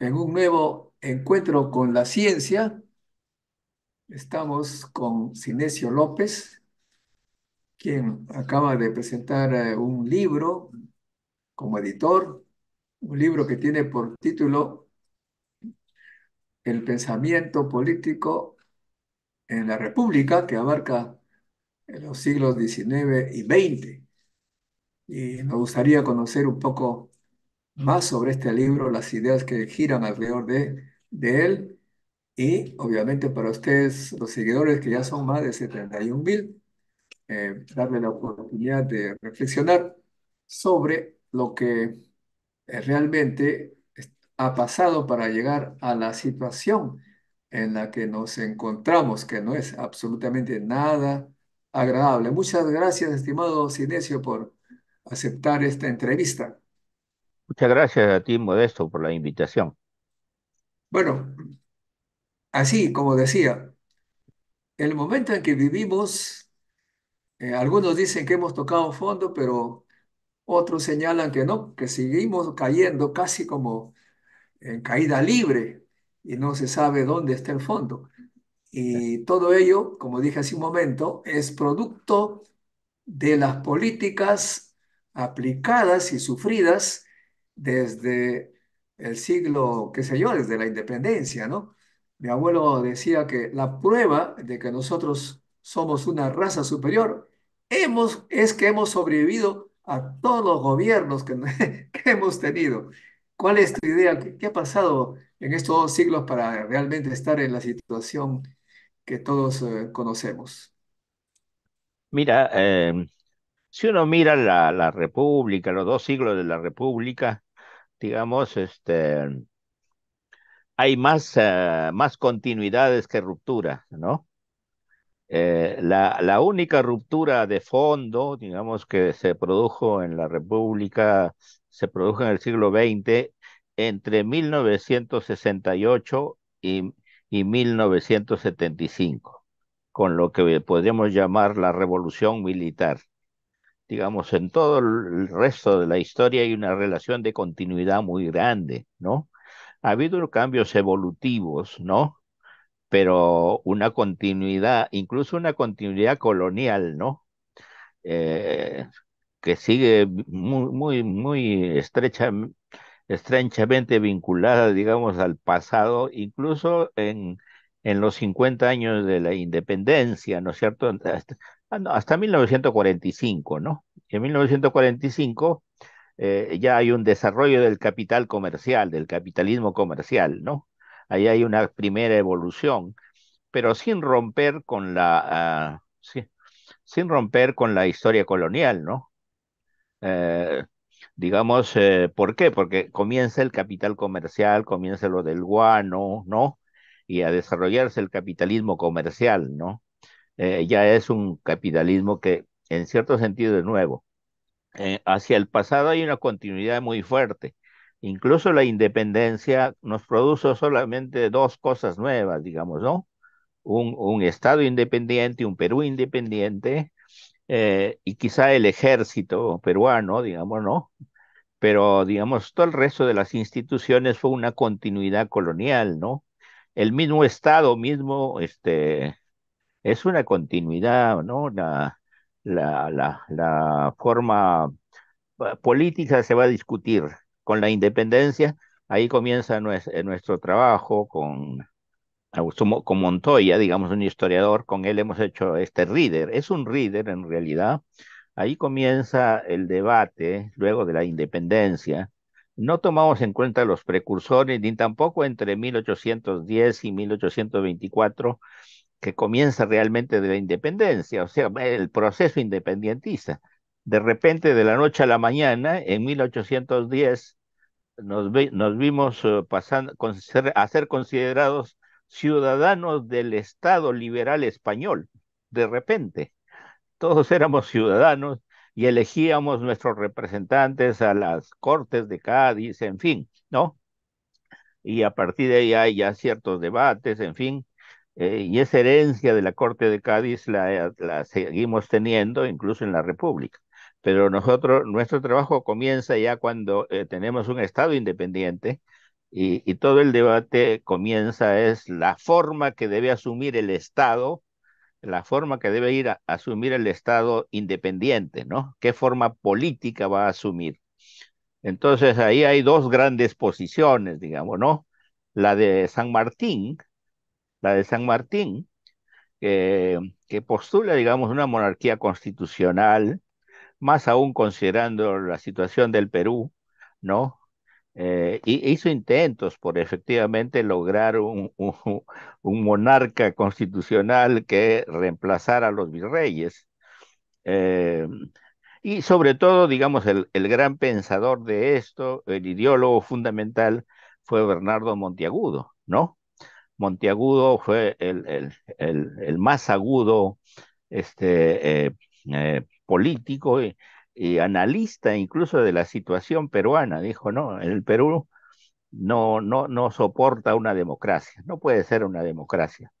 en un nuevo encuentro con la ciencia. Estamos con Cinesio López, quien acaba de presentar eh, un libro como editor, un libro que tiene por título El pensamiento político en la República, que abarca eh, los siglos XIX y XX. Y nos gustaría conocer un poco más sobre este libro, las ideas que giran alrededor de, de él y obviamente para ustedes, los seguidores que ya son más de 71 mil, eh, darle la oportunidad de reflexionar sobre lo que eh, realmente ha pasado para llegar a la situación en la que nos encontramos, que no es absolutamente nada agradable. Muchas gracias, estimado Sinesio, por aceptar esta entrevista. Muchas gracias a ti, Modesto, por la invitación. Bueno, así como decía, el momento en que vivimos, eh, algunos dicen que hemos tocado fondo, pero otros señalan que no, que seguimos cayendo casi como en caída libre y no se sabe dónde está el fondo. Y todo ello, como dije hace un momento, es producto de las políticas aplicadas y sufridas desde el siglo, qué sé yo, desde la independencia, ¿no? Mi abuelo decía que la prueba de que nosotros somos una raza superior hemos, es que hemos sobrevivido a todos los gobiernos que, hemos tenido. ¿Cuál es tu idea? ¿Qué, ha pasado en estos dos siglos para realmente estar en la situación que todos eh, conocemos? Mira, eh, si uno mira la, la República, los dos siglos de la República, digamos, este, hay más, eh, más continuidades que rupturas, ¿no? Eh, la, única ruptura de fondo, digamos, que se produjo en la República, se produjo en el siglo XX, entre 1968 y, y 1975, con lo que podríamos llamar la revolución militar digamos, en todo el resto de la historia hay una relación de continuidad muy grande, ¿no? Ha habido cambios evolutivos, ¿no? Pero una continuidad, incluso una continuidad colonial, ¿no? Eh, que sigue muy, muy, muy estrecha, estrechamente vinculada, digamos, al pasado, incluso en, en los 50 años de la independencia, ¿no es cierto? Ah, hasta 1945, ¿no? En 1945 eh, ya hay un desarrollo del capital comercial, del capitalismo comercial, ¿no? Ahí hay una primera evolución, pero sin romper con la, ah, sin romper con la historia colonial, ¿no? Eh, digamos, eh, ¿por qué? Porque comienza el capital comercial, comienza lo del guano, ¿no? Y a desarrollarse el capitalismo comercial, ¿no? Eh, ya es un capitalismo que en cierto sentido es nuevo. Eh, hacia el pasado hay una continuidad muy fuerte. Incluso la independencia nos produjo solamente dos cosas nuevas, digamos, ¿no? Un, un Estado independiente, un Perú independiente eh, y quizá el ejército peruano, digamos, ¿no? Pero, digamos, todo el resto de las instituciones fue una continuidad colonial, ¿no? El mismo Estado, mismo, este, es una continuidad, ¿no? La, forma eh, política se va a discutir con la independencia. Ahí comienza eh, nuestro, trabajo con, con Montoya, digamos, un historiador, con él hemos hecho este reader. Es un reader en realidad. Ahí comienza el debate luego de la independencia. No tomamos en cuenta los precursores, ni tampoco entre 1810 y 1824 que comienza realmente de la independencia, o sea, el proceso independentista. De repente, de la noche a la mañana, en 1810, nos, nos vimos eh, pasando, a ser considerados ciudadanos del Estado liberal español, de repente. Todos éramos ciudadanos y elegíamos nuestros representantes a las Cortes de Cádiz, en fin, ¿no? Y a partir de ahí hay ya ciertos debates, en fin, eh, y esa herencia de la Corte de Cádiz eh, la, seguimos teniendo incluso en la República. Pero nosotros, nuestro trabajo comienza ya cuando eh, tenemos un Estado independiente y, y, todo el debate comienza es la forma que debe asumir el Estado, la forma que debe ir a asumir el Estado independiente, ¿no? ¿Qué forma política va a asumir? Entonces ahí hay dos grandes posiciones, digamos, ¿no? La de San Martín, la de San Martín, que postula, digamos, una monarquía constitucional, más aún considerando la situación del Perú, ¿no? e hizo intentos por efectivamente lograr un, un, monarca constitucional que reemplazara a los virreyes. Eh, y sobre todo, digamos, el, el, gran pensador de esto, el ideólogo fundamental, fue Bernardo Montiagudo, ¿no? Montiagudo fue el, más agudo este, eh, eh, político y, analista incluso de la situación peruana. Dijo, no, el Perú no, no, no soporta una democracia, no puede ser una democracia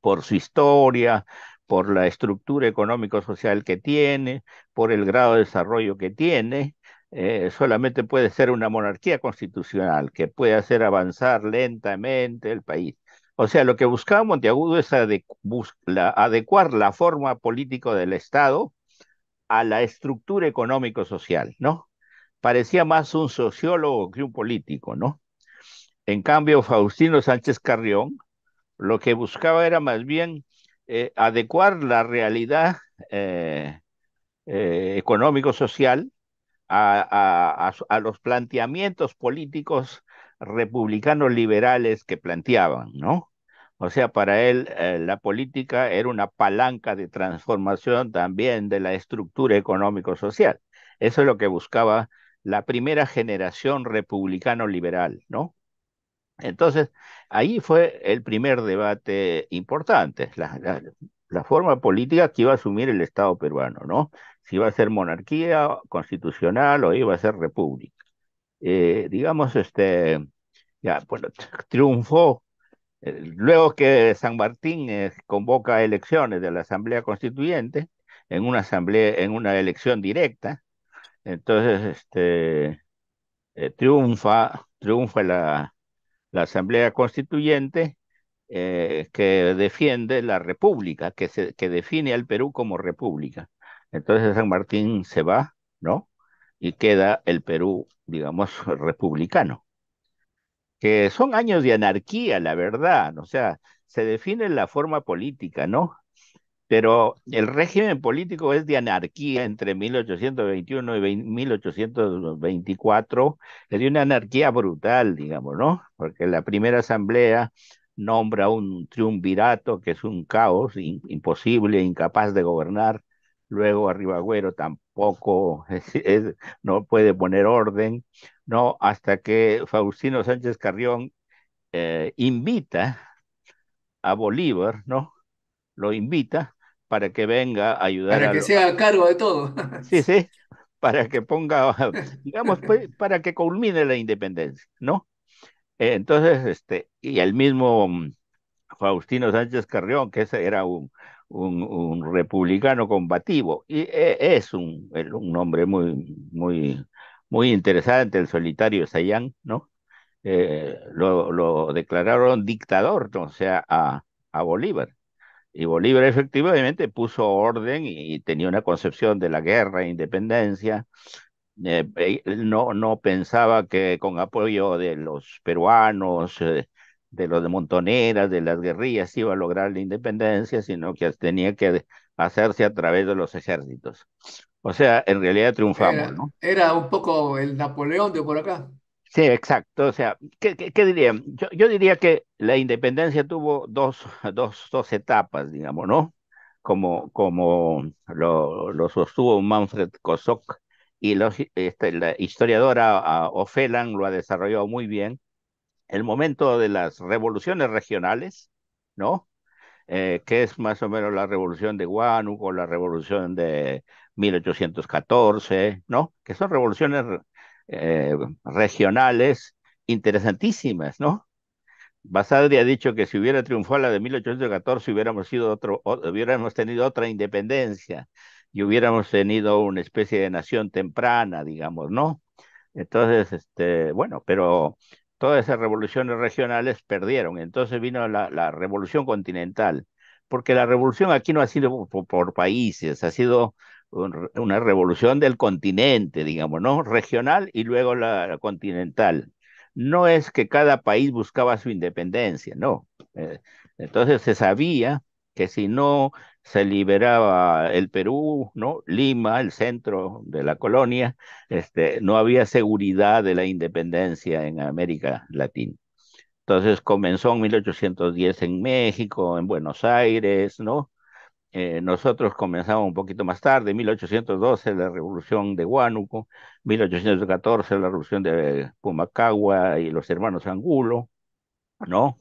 por su historia, por la estructura económico-social que tiene, por el grado de desarrollo que tiene, eh, solamente puede ser una monarquía constitucional que puede hacer avanzar lentamente el país. O sea, lo que buscaba Monteagudo es adecuar la forma política del Estado a la estructura económico-social, ¿no? Parecía más un sociólogo que un político, ¿no? En cambio, Faustino Sánchez Carrión lo que buscaba era más bien eh, adecuar la realidad eh, económico-social a, a, los planteamientos políticos republicanos liberales que planteaban, ¿no? O sea, para él eh, la política era una palanca de transformación también de la estructura económico-social. Eso es lo que buscaba la primera generación republicano-liberal, ¿no? Entonces, ahí fue el primer debate importante, la, forma política que iba a asumir el Estado peruano, ¿no? si iba a ser monarquía constitucional o iba a ser república. Eh, digamos, este, ya, bueno, triunfó. Eh, luego que San Martín eh, convoca elecciones de la Asamblea Constituyente, en una asamblea, en una elección directa, entonces este, triunfa, triunfa la, Asamblea Constituyente que defiende la República, que define al Perú como República. Entonces San Martín se va, ¿no? Y queda el Perú, digamos, republicano. Que son años de anarquía, la verdad, o sea, se define la forma política, ¿no? Pero el régimen político es de anarquía entre 1821 y 1824, es de una anarquía brutal, digamos, ¿no? Porque la primera asamblea nombra un triunvirato que es un caos imposible, incapaz de gobernar, luego arriba tampoco no puede poner orden, no, hasta que Faustino Sánchez Carrión eh, invita a Bolívar, ¿no? Lo invita para que venga a ayudar. Para a que sea a cargo de todo. Sí, sí, para que ponga, digamos, pues, para que culmine la independencia, ¿no? entonces, este, y el mismo mm, Faustino Sánchez Carrión, que ese era un, un, republicano combativo. Y e, es un, un nombre muy, muy, muy interesante, el solitario Sayán, ¿no? Eh, lo, declararon dictador, o sea, a, a Bolívar. Y Bolívar efectivamente puso orden y, tenía una concepción de la guerra, independencia. Eh, eh, no, no pensaba que con apoyo de los peruanos, de los de montoneras, de las guerrillas, iba a lograr la independencia, sino que tenía que hacerse a través de los ejércitos. O sea, en realidad triunfamos, era, un poco el Napoleón de por acá. Sí, exacto. O sea, ¿qué, diría? Yo, diría que la independencia tuvo dos, dos, dos etapas, digamos, ¿no? Como, como lo, lo sostuvo Manfred Kosok y este, la historiadora ah, ofelan lo ha desarrollado muy bien el momento de las revoluciones regionales, ¿no? Eh, que es más o menos la revolución de o la revolución de 1814, ¿no? Que son revoluciones eh, regionales interesantísimas, ¿no? Basadri ha dicho que si hubiera triunfado la de 1814 hubiéramos, sido otro, hubiéramos tenido otra independencia y hubiéramos tenido una especie de nación temprana, digamos, ¿no? Entonces, este, bueno, pero todas esas revoluciones regionales perdieron. Entonces vino la, revolución continental, porque la revolución aquí no ha sido por, países, ha sido una revolución del continente, digamos, ¿no? Regional y luego la, continental. No es que cada país buscaba su independencia, no. Eh, entonces se sabía que si no se liberaba el Perú, ¿no? Lima, el centro de la colonia, este, no había seguridad de la independencia en América Latina. Entonces comenzó en 1810 en México, en Buenos Aires, ¿no? Eh, nosotros comenzamos un poquito más tarde, 1812 la revolución de Huánuco, 1814 la revolución de Pumacagua y los hermanos Angulo, ¿no?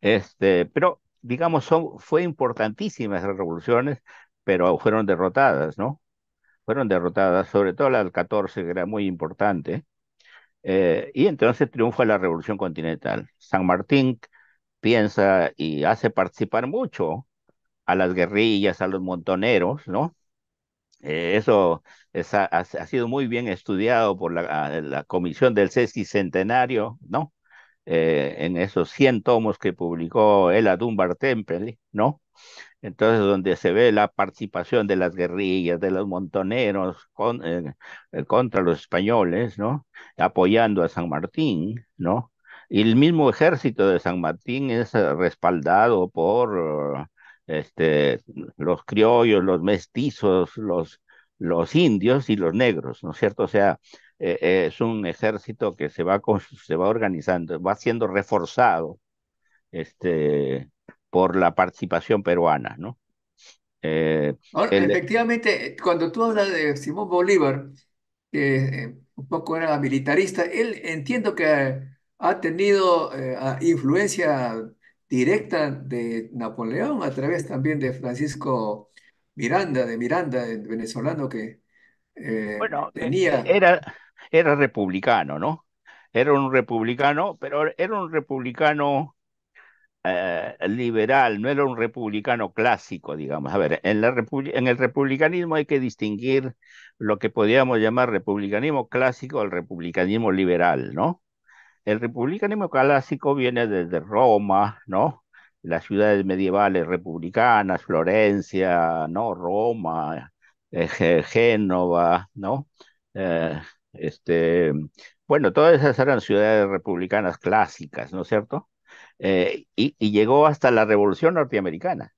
Este, pero digamos, son, fue importantísimas las revoluciones, pero fueron derrotadas, ¿no? Fueron derrotadas, sobre todo la del 14, que era muy importante. Eh, y entonces triunfa la revolución continental. San Martín piensa y hace participar mucho a las guerrillas, a los montoneros, ¿no? Eh, eso ha, sido muy bien estudiado por la, la comisión del sesquicentenario, ¿no? Eh, en esos 100 tomos que publicó el Dunbar Temple, ¿no? Entonces, donde se ve la participación de las guerrillas, de los montoneros eh, eh, contra los españoles, ¿no? Apoyando a San Martín, ¿no? Y el mismo ejército de San Martín es respaldado por este, los criollos, los mestizos, los, los indios y los negros, ¿no es cierto? O sea, eh, eh, es un ejército que se va, se va organizando, va siendo reforzado este, por la participación peruana, ¿no? Eh, efectivamente, cuando tú hablas de Simón Bolívar, que un poco era militarista, él entiendo que ha tenido influencia directa de Napoleón a través también de Francisco Miranda, de Miranda, el venezolano que tenía... Era, era republicano, ¿no? Era un republicano, pero era un republicano eh, liberal, no era un republicano clásico, digamos. A ver, en, la en el republicanismo hay que distinguir lo que podríamos llamar republicanismo clásico al republicanismo liberal, ¿no? El republicanismo clásico viene desde Roma, ¿no? Las ciudades medievales republicanas, Florencia, ¿no? Roma, eh, Génova, ¿no? Eh, este, bueno, todas esas eran ciudades republicanas clásicas, ¿no es cierto? Eh, y, llegó hasta la Revolución Norteamericana.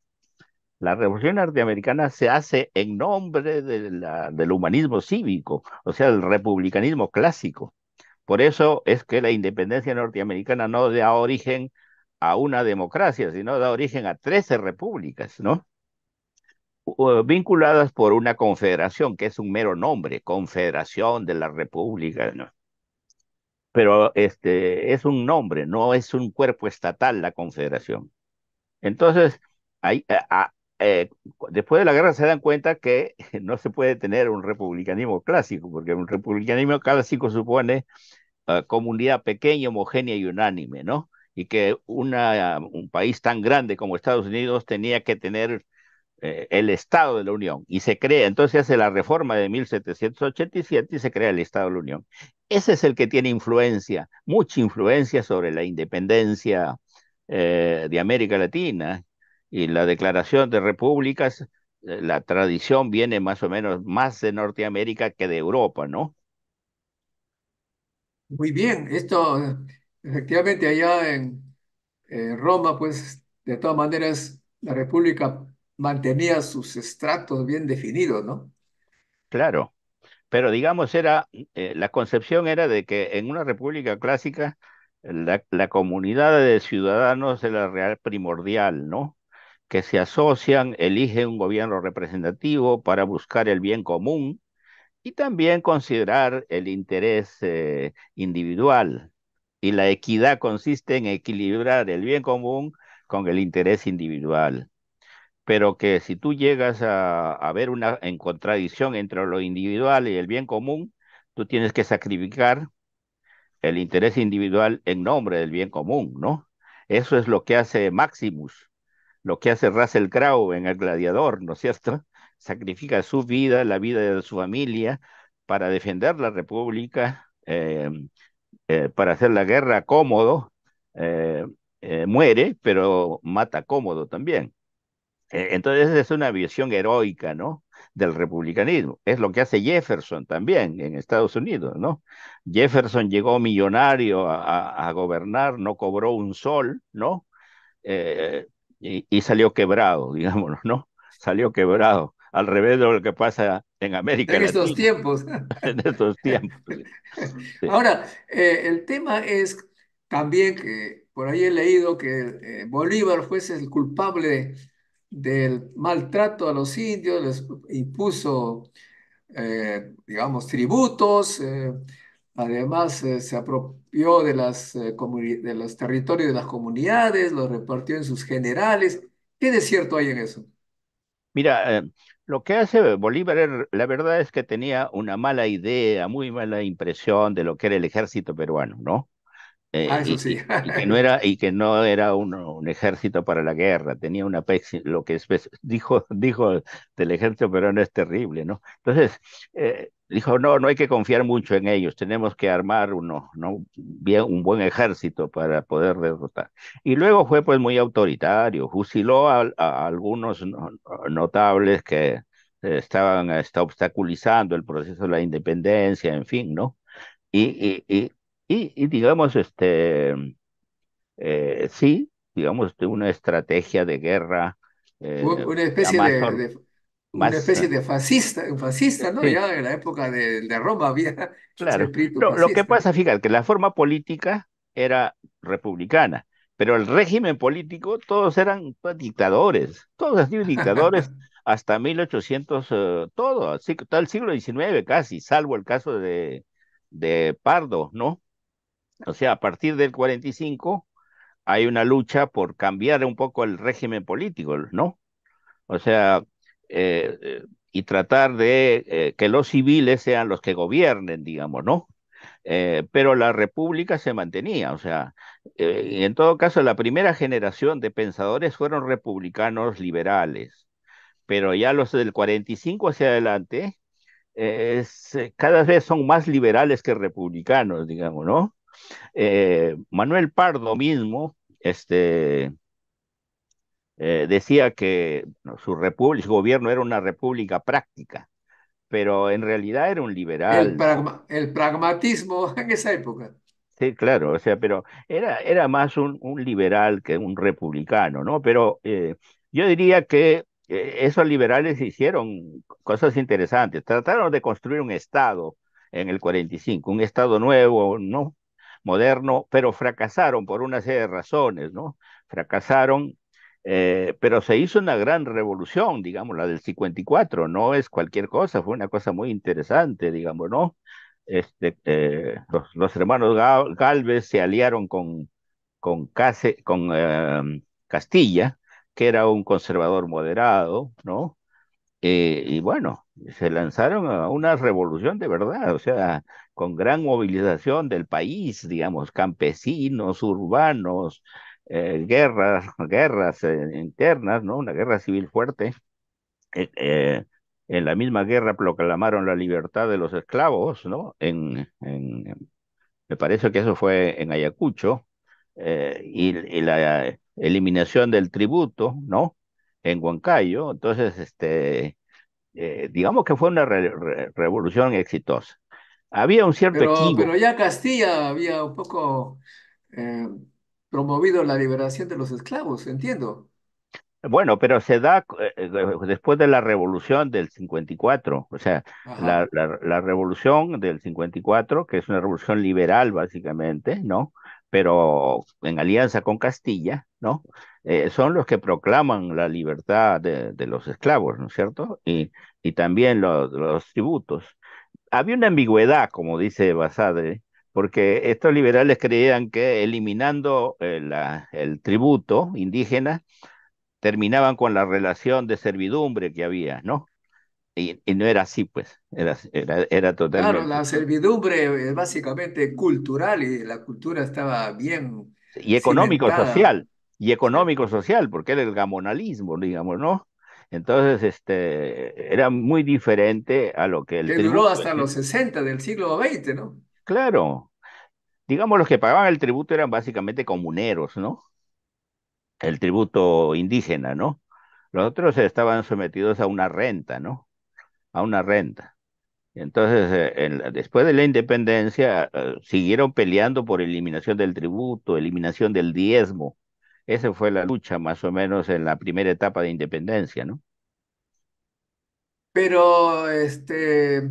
La Revolución Norteamericana se hace en nombre del humanismo cívico, o sea, el republicanismo clásico. Por eso es que la independencia norteamericana no da origen a una democracia, sino da origen a trece repúblicas, ¿no? vinculadas por una confederación, que es un mero nombre, Confederación de la República, pero este, es un nombre, no es un cuerpo estatal la confederación. Entonces, eh, ah, eh, después de la guerra se dan cuenta que no se puede tener un republicanismo clásico, porque un republicanismo clásico supone ah, comunidad pequeña, homogénea y unánime, ¿no? Y que una, un país tan grande como Estados Unidos tenía que tener eh, el Estado de la Unión y se crea, entonces hace la reforma de 1787 y se crea el Estado de la Unión. Ese es el que tiene influencia, mucha influencia sobre la independencia eh, de América Latina y la declaración de repúblicas, eh, la tradición viene más o menos más de Norteamérica que de Europa, ¿no? Muy bien, esto efectivamente allá en, en Roma, pues de todas maneras la república mantenía sus estratos bien definidos, ¿no? Claro, pero digamos, era, eh, la concepción era de que en una república clásica la, comunidad de ciudadanos la real primordial, ¿no? que se asocian, eligen un gobierno representativo para buscar el bien común y también considerar el interés eh, individual. Y la equidad consiste en equilibrar el bien común con el interés individual pero que si tú llegas a, ver una en contradicción entre lo individual y el bien común, tú tienes que sacrificar el interés individual en nombre del bien común, ¿no? Eso es lo que hace Maximus, lo que hace Russell Crowe en El Gladiador, ¿no es cierto? Sacrifica su vida, la vida de su familia, para defender la República, eh, eh, para hacer la guerra cómodo, eh, muere, pero mata cómodo también. Eh, entonces es una visión heroica, ¿no? Del republicanismo. Es lo que hace Jefferson también en Estados Unidos, ¿no? Jefferson llegó millonario a, gobernar, no cobró un sol, ¿no? Eh, y, salió quebrado, digámoslo, ¿no? Salió quebrado, al revés de lo que pasa en América en estos tiempos. en estos tiempos. Ahora, eh, el tema es también que por ahí he leído que Bolívar fuese el culpable del maltrato a los indios, les impuso, eh, digamos, tributos, eh, además eh, se apropió de, las, de los territorios de las comunidades, los repartió en sus generales. ¿Qué de cierto hay en eso? Mira, lo que hace Bolívar, la verdad es que tenía una mala idea, muy mala impresión de lo que era el ejército peruano, ¿no? Eh, ah, y, que no era, y que no era un, un ejército para la guerra, tenía una lo que dijo, dijo del ejército pero no es terrible, ¿no? Entonces, eh, dijo, no, no hay que confiar mucho en ellos, tenemos que armar uno, ¿no? Bien, un buen ejército para poder derrotar. Y luego fue pues muy autoritario, fusiló a, algunos notables que estaban eh, está obstaculizando el proceso de la independencia, en fin, ¿no? y, y, y, digamos, este, eh, sí, digamos, de una estrategia de guerra. Eh, una especie de, una especie eh, de fascista, fascista, ¿no? Ya en la época de, Roma había claro. No, lo que pasa, fíjate, que la forma política era republicana, pero el régimen político, todos eran pues, dictadores, todos sido dictadores hasta 1800, todo, hasta el siglo XIX casi, salvo el caso de, de Pardo, ¿no? O sea, a partir del 45 hay una lucha por cambiar un poco el régimen político, ¿no? O sea, eh, eh, y tratar de eh, que los civiles sean los que gobiernen, digamos, ¿no? pero la república se mantenía, o sea, en todo caso, la primera generación de pensadores fueron republicanos liberales, pero ya los del 45 hacia adelante, cada vez son más liberales que republicanos, digamos, ¿no? Eh, Manuel Pardo mismo este, eh, decía que su, gobierno era una república práctica, pero en realidad era un liberal. El, pragmatismo en esa época. Sí, claro, o sea, pero era, era más un, liberal que un republicano, ¿no? Pero eh, yo diría que esos liberales hicieron cosas interesantes, trataron de construir un Estado en el 45, un Estado nuevo, no, moderno, pero fracasaron por una serie de razones, ¿no? Fracasaron, eh, pero se hizo una gran revolución, digamos, la del 54, no es cualquier cosa, fue una cosa muy interesante, digamos, ¿no? Este, eh, los, hermanos Galvez se aliaron con, con, eh, Castilla, que era un conservador moderado, ¿no? Eh, y bueno, se lanzaron a una revolución de verdad, o sea, con gran movilización del país, digamos, campesinos, urbanos, eh, guerras, guerras eh, internas, ¿no? Una guerra civil fuerte. en la misma guerra proclamaron la libertad de los esclavos, ¿no? En, me parece que eso fue en Ayacucho, y la eliminación del tributo, ¿no? en Huancayo. Entonces, este, eh, digamos que fue una revolución exitosa. Había un cierto pero, Pero ya Castilla había un poco eh, promovido la liberación de los esclavos, entiendo. Bueno, pero se da eh, después de la revolución del 54, o sea, la, la, la, revolución del 54, que es una revolución liberal básicamente, ¿no? pero en alianza con Castilla, ¿no? Eh, son los que proclaman la libertad de, los esclavos, ¿no es cierto? Y, también los, tributos. Había una ambigüedad, como dice Basadre, porque estos liberales creían que eliminando eh, el tributo indígena, terminaban con la relación de servidumbre que había, ¿no? Y, no era así, pues, era, era, totalmente... Claro, la servidumbre es eh, básicamente cultural y la cultura estaba bien... Y económico-social, y económico-social, porque era el gamonalismo, digamos, ¿no? Entonces, este, era muy diferente a lo que el... Que duró hasta los 60 del siglo XX, ¿no? Claro. Digamos, los que pagaban el tributo eran básicamente comuneros, ¿no? El tributo indígena, ¿no? Los otros estaban sometidos a una renta, ¿no? a una renta. Entonces, eh, después de la independencia, eh, siguieron peleando por eliminación del tributo, eliminación del diezmo. Esa fue la lucha más o menos en la primera etapa de independencia, ¿no? Pero este,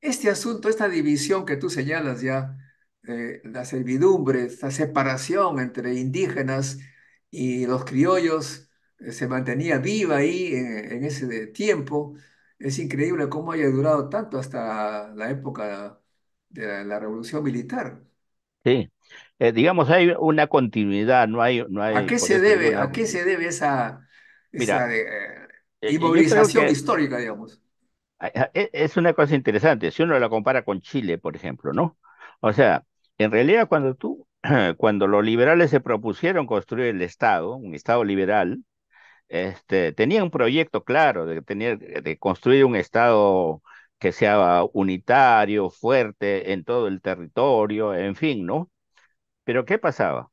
este asunto, esta división que tú señalas ya, eh, la servidumbre, esta separación entre indígenas y los criollos, se mantenía viva ahí en ese tiempo. Es increíble cómo haya durado tanto hasta la época de la, Revolución Militar. Sí, eh, digamos, hay una continuidad, no hay... No hay ¿A qué se debe, qué se debe esa, eh, inmovilización histórica, digamos? E, es una cosa interesante, si uno la compara con Chile, por ejemplo, ¿no? O sea, en realidad cuando tú, cuando los liberales se propusieron construir el Estado, un Estado liberal, este, tenía un proyecto claro de, construir un Estado que sea unitario, fuerte en todo el territorio, en fin, ¿no? Pero ¿qué pasaba?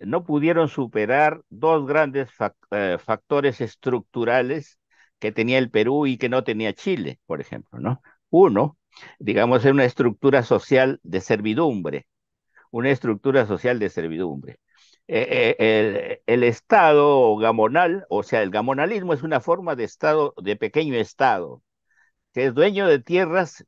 No pudieron superar dos grandes eh, factores estructurales que tenía el Perú y que no tenía Chile, por ejemplo, ¿no? Uno, digamos, era una estructura social de servidumbre, una estructura social de servidumbre. Eh, eh, el, Estado gamonal, o sea, el gamonalismo es una forma de Estado, de pequeño Estado, que es dueño de tierras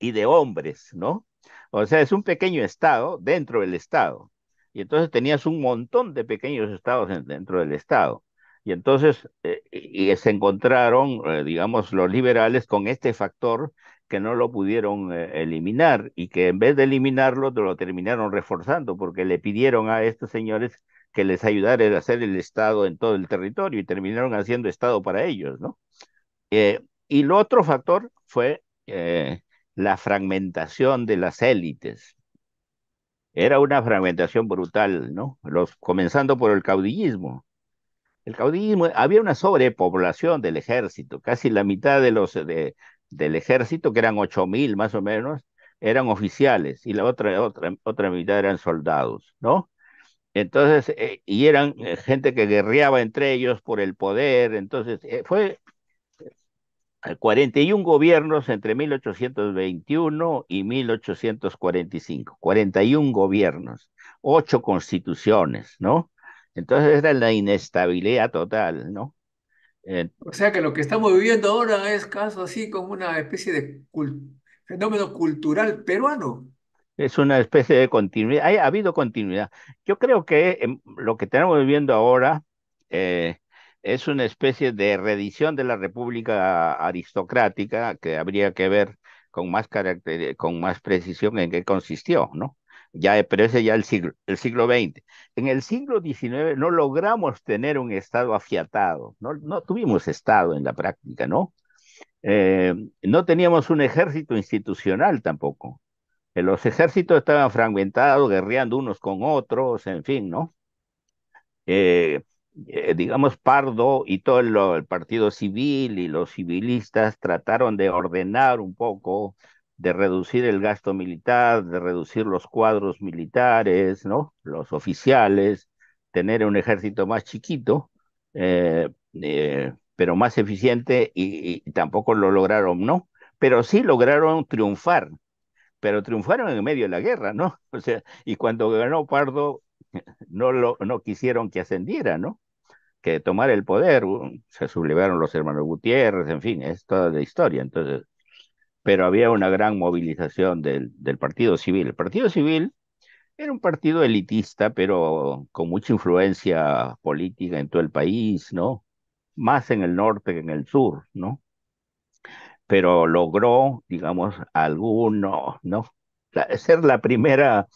y de hombres, ¿no? O sea, es un pequeño Estado dentro del Estado. Y entonces tenías un montón de pequeños estados dentro del Estado. Y entonces eh, y se encontraron, digamos, los liberales con este factor que no lo pudieron eh, eliminar y que en vez de eliminarlo lo terminaron reforzando porque le pidieron a estos señores que les ayudara a hacer el Estado en todo el territorio y terminaron haciendo Estado para ellos, ¿no? Eh, y el otro factor fue eh, la fragmentación de las élites. Era una fragmentación brutal, ¿no? comenzando por el caudillismo. El caudillismo, había una sobrepoblación del ejército, casi la mitad de los, de, del ejército, que eran ocho mil más o menos, eran oficiales y la otra, otra, otra mitad eran soldados, ¿no? Entonces, eh, y eran eh, gente que guerreaba entre ellos por el poder, entonces eh, fue 41 gobiernos entre 1821 y 1845, 41 gobiernos, ocho constituciones, ¿no? Entonces era la inestabilidad total, ¿no? Eh, o sea que lo que estamos viviendo ahora es caso así como una especie de fenómeno cultural peruano. Es una especie de continuidad. Ha, habido continuidad. Yo creo que em, lo que estamos viviendo ahora eh, es una especie de redición de la República aristocrática que habría que ver con más, con más precisión en qué consistió, ¿no? ya, eh, pero ese ya el siglo, el siglo XX. En el siglo XIX no logramos tener un Estado afiatado, no, no tuvimos Estado en la práctica, ¿no? Eh, no teníamos un ejército institucional tampoco. Eh, los ejércitos estaban fragmentados, guerreando unos con otros, en fin, ¿no? digamos, Pardo y todo el, partido civil y los civilistas trataron de ordenar un poco de reducir el gasto militar, de reducir los cuadros militares, ¿no? Los oficiales, tener un ejército más chiquito, eh, eh, pero más eficiente y, tampoco lo lograron, ¿no? Pero sí lograron triunfar, pero triunfaron en medio de la guerra, ¿no? O sea, y cuando ganó Pardo, no, lo, no quisieron que ascendiera, ¿no? Que tomara el poder, uh, se sublevaron los hermanos Gutiérrez, en fin, es toda la historia. Entonces, pero había una gran movilización del, Partido Civil. El Partido Civil era un partido elitista, pero con mucha influencia política en todo el país, ¿no? Más en el norte que en el sur, ¿no? Pero logró, digamos, alguno, ¿no? ser la primera,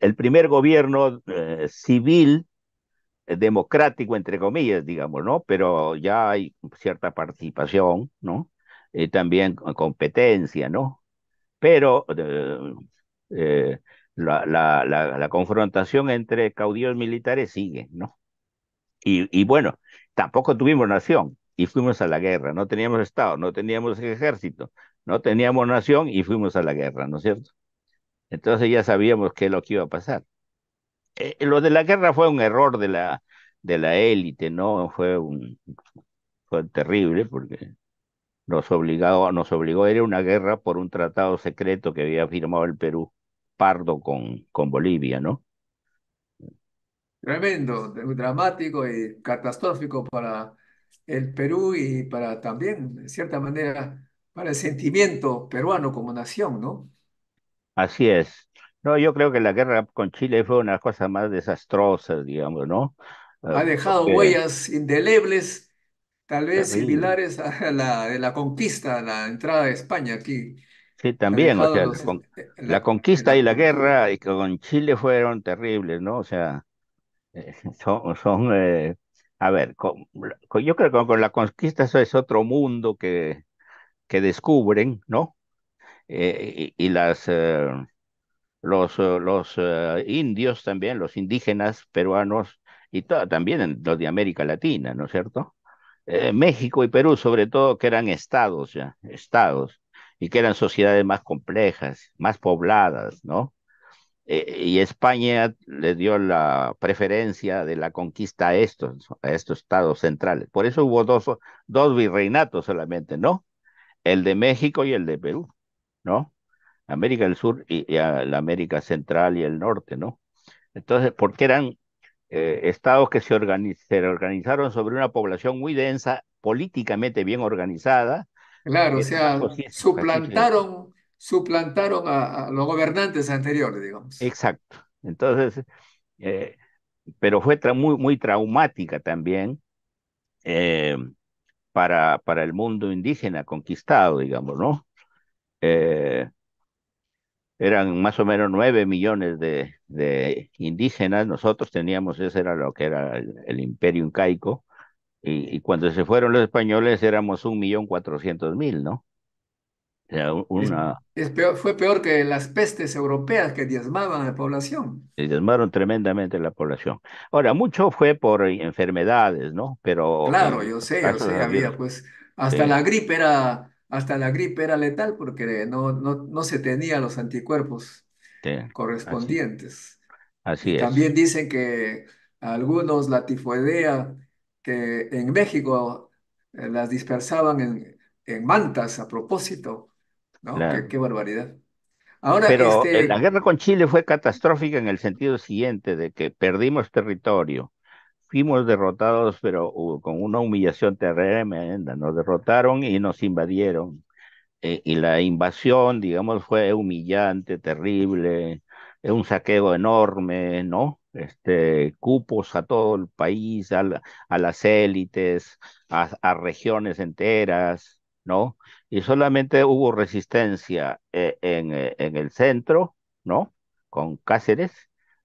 el primer gobierno eh, civil eh, democrático entre comillas digamos no pero ya hay cierta participación no y eh, también competencia, ¿no? Pero eh, eh, la, la, la, confrontación entre caudillos militares sigue, ¿no? Y, y bueno, tampoco tuvimos nación y fuimos a la guerra, no teníamos Estado, no teníamos ejército, no teníamos nación y fuimos a la guerra, ¿no es cierto? Entonces ya sabíamos qué es lo que iba a pasar. lo de la guerra fue un error de la, de la élite, ¿no? Fue, un, fue terrible porque nos obligó, nos obligó, era una guerra por un tratado secreto que había firmado el Perú Pardo con, con Bolivia, ¿no? Tremendo, dramático y catastrófico para el Perú y para también, de cierta manera, para el sentimiento peruano como nación, ¿no? Así es. No, yo creo que la guerra con Chile fue una cosa más desastrosa, digamos, ¿no? Ah, ha dejado huellas indelebles Tal vez similares a la de la conquista, la entrada de España aquí. Sí, también, o sea, este, eh, la, conquista y la guerra y con Chile fueron terribles, ¿no? O sea, eh, son, eh, a ver, yo creo que con, la conquista eso es otro mundo que, que descubren, ¿no? y, las, los, los indios también, los indígenas peruanos y también los de América Latina, ¿no es cierto? Eh, México y Perú, sobre todo, que eran estados ya, estados, y que eran sociedades más complejas, más pobladas, ¿no? Eh, y España le dio la preferencia de la conquista a estos, a estos estados centrales. Por eso hubo dos, dos virreinatos solamente, ¿no? El de México y el de Perú, ¿no? América del Sur y, la América Central y el Norte, ¿no? Entonces, qué eran eh, estados que se, organizaron sobre una población muy densa, políticamente bien organizada. Claro, o sea, suplantaron, suplantaron a, los gobernantes anteriores, digamos. Exacto. Entonces, eh, pero fue muy, muy traumática también eh, para, para el mundo indígena conquistado, digamos, ¿no? eran más o menos nueve millones de, de, indígenas, nosotros teníamos, ese era lo que era el, imperio incaico, y, y, cuando se fueron los españoles éramos un millón cuatrocientos mil, ¿no? O sea, una... fue peor que las pestes europeas que diezmaban a la población. Y diezmaron tremendamente la población. Ahora, mucho fue por enfermedades, ¿no? Pero... Claro, eh, yo sé, yo sé, había pues... Hasta la gripe era hasta la gripe era letal porque no, no, no se tenían los anticuerpos correspondientes. Así, es. También dicen que algunos la tifoidea que en México eh, las dispersaban en, mantas a propósito. Qué, barbaridad. Ahora, Pero este... Eh, la guerra con Chile fue catastrófica en el sentido siguiente de que perdimos territorio, fuimos derrotados, pero con una humillación tremenda. Nos derrotaron y nos invadieron. E, y la invasión, digamos, fue humillante, terrible, un saqueo enorme, ¿no? Este, cupos a todo el país, a, las élites, a, regiones enteras, ¿no? Y solamente hubo resistencia eh, en, eh, en el centro, ¿no? Con Cáceres,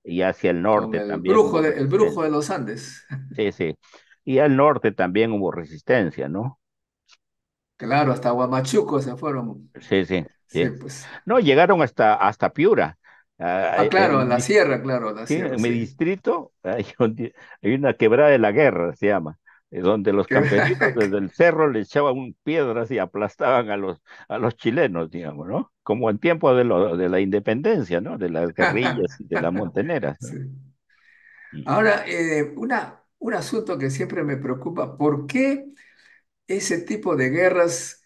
y hacia el norte también. el brujo de los Andes. Sí, sí. Y al norte también hubo resistencia, ¿no? Claro, hasta Huamachuco se fueron. Sí, sí. Pues. No, llegaron hasta, hasta Piura. Ah, ah eh, claro, en, la sierra, claro. en mi distrito hay, una quebrada de la guerra, se llama. Eh, donde los campesinos desde el cerro le echaban piedras y aplastaban a los, a los chilenos, digamos, ¿no? Como en tiempo de, la independencia, ¿no? De las guerrillas y de las monteneras. Ahora, eh, una, un asunto que siempre me preocupa, ¿por qué ese tipo de guerras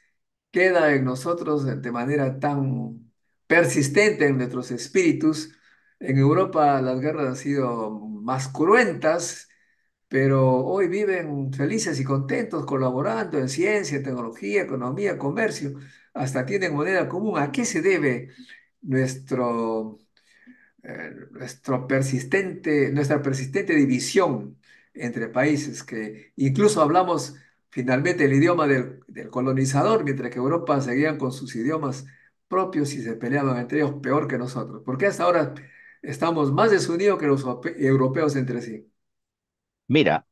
queda en nosotros de manera tan persistente en nuestros espíritus? En Europa las guerras han sido más cruentas, pero hoy viven felices y contentos colaborando en ciencia, tecnología, economía, comercio, hasta tienen moneda común. ¿A qué se debe nuestro, eh, nuestro persistente, nuestra persistente división entre países? Que incluso hablamos finalmente el idioma del, colonizador, mientras que Europa seguía con sus idiomas propios y se peleaban entre ellos peor que nosotros. ¿Por qué hasta ahora estamos más desunidos que los europeos entre sí? Mira,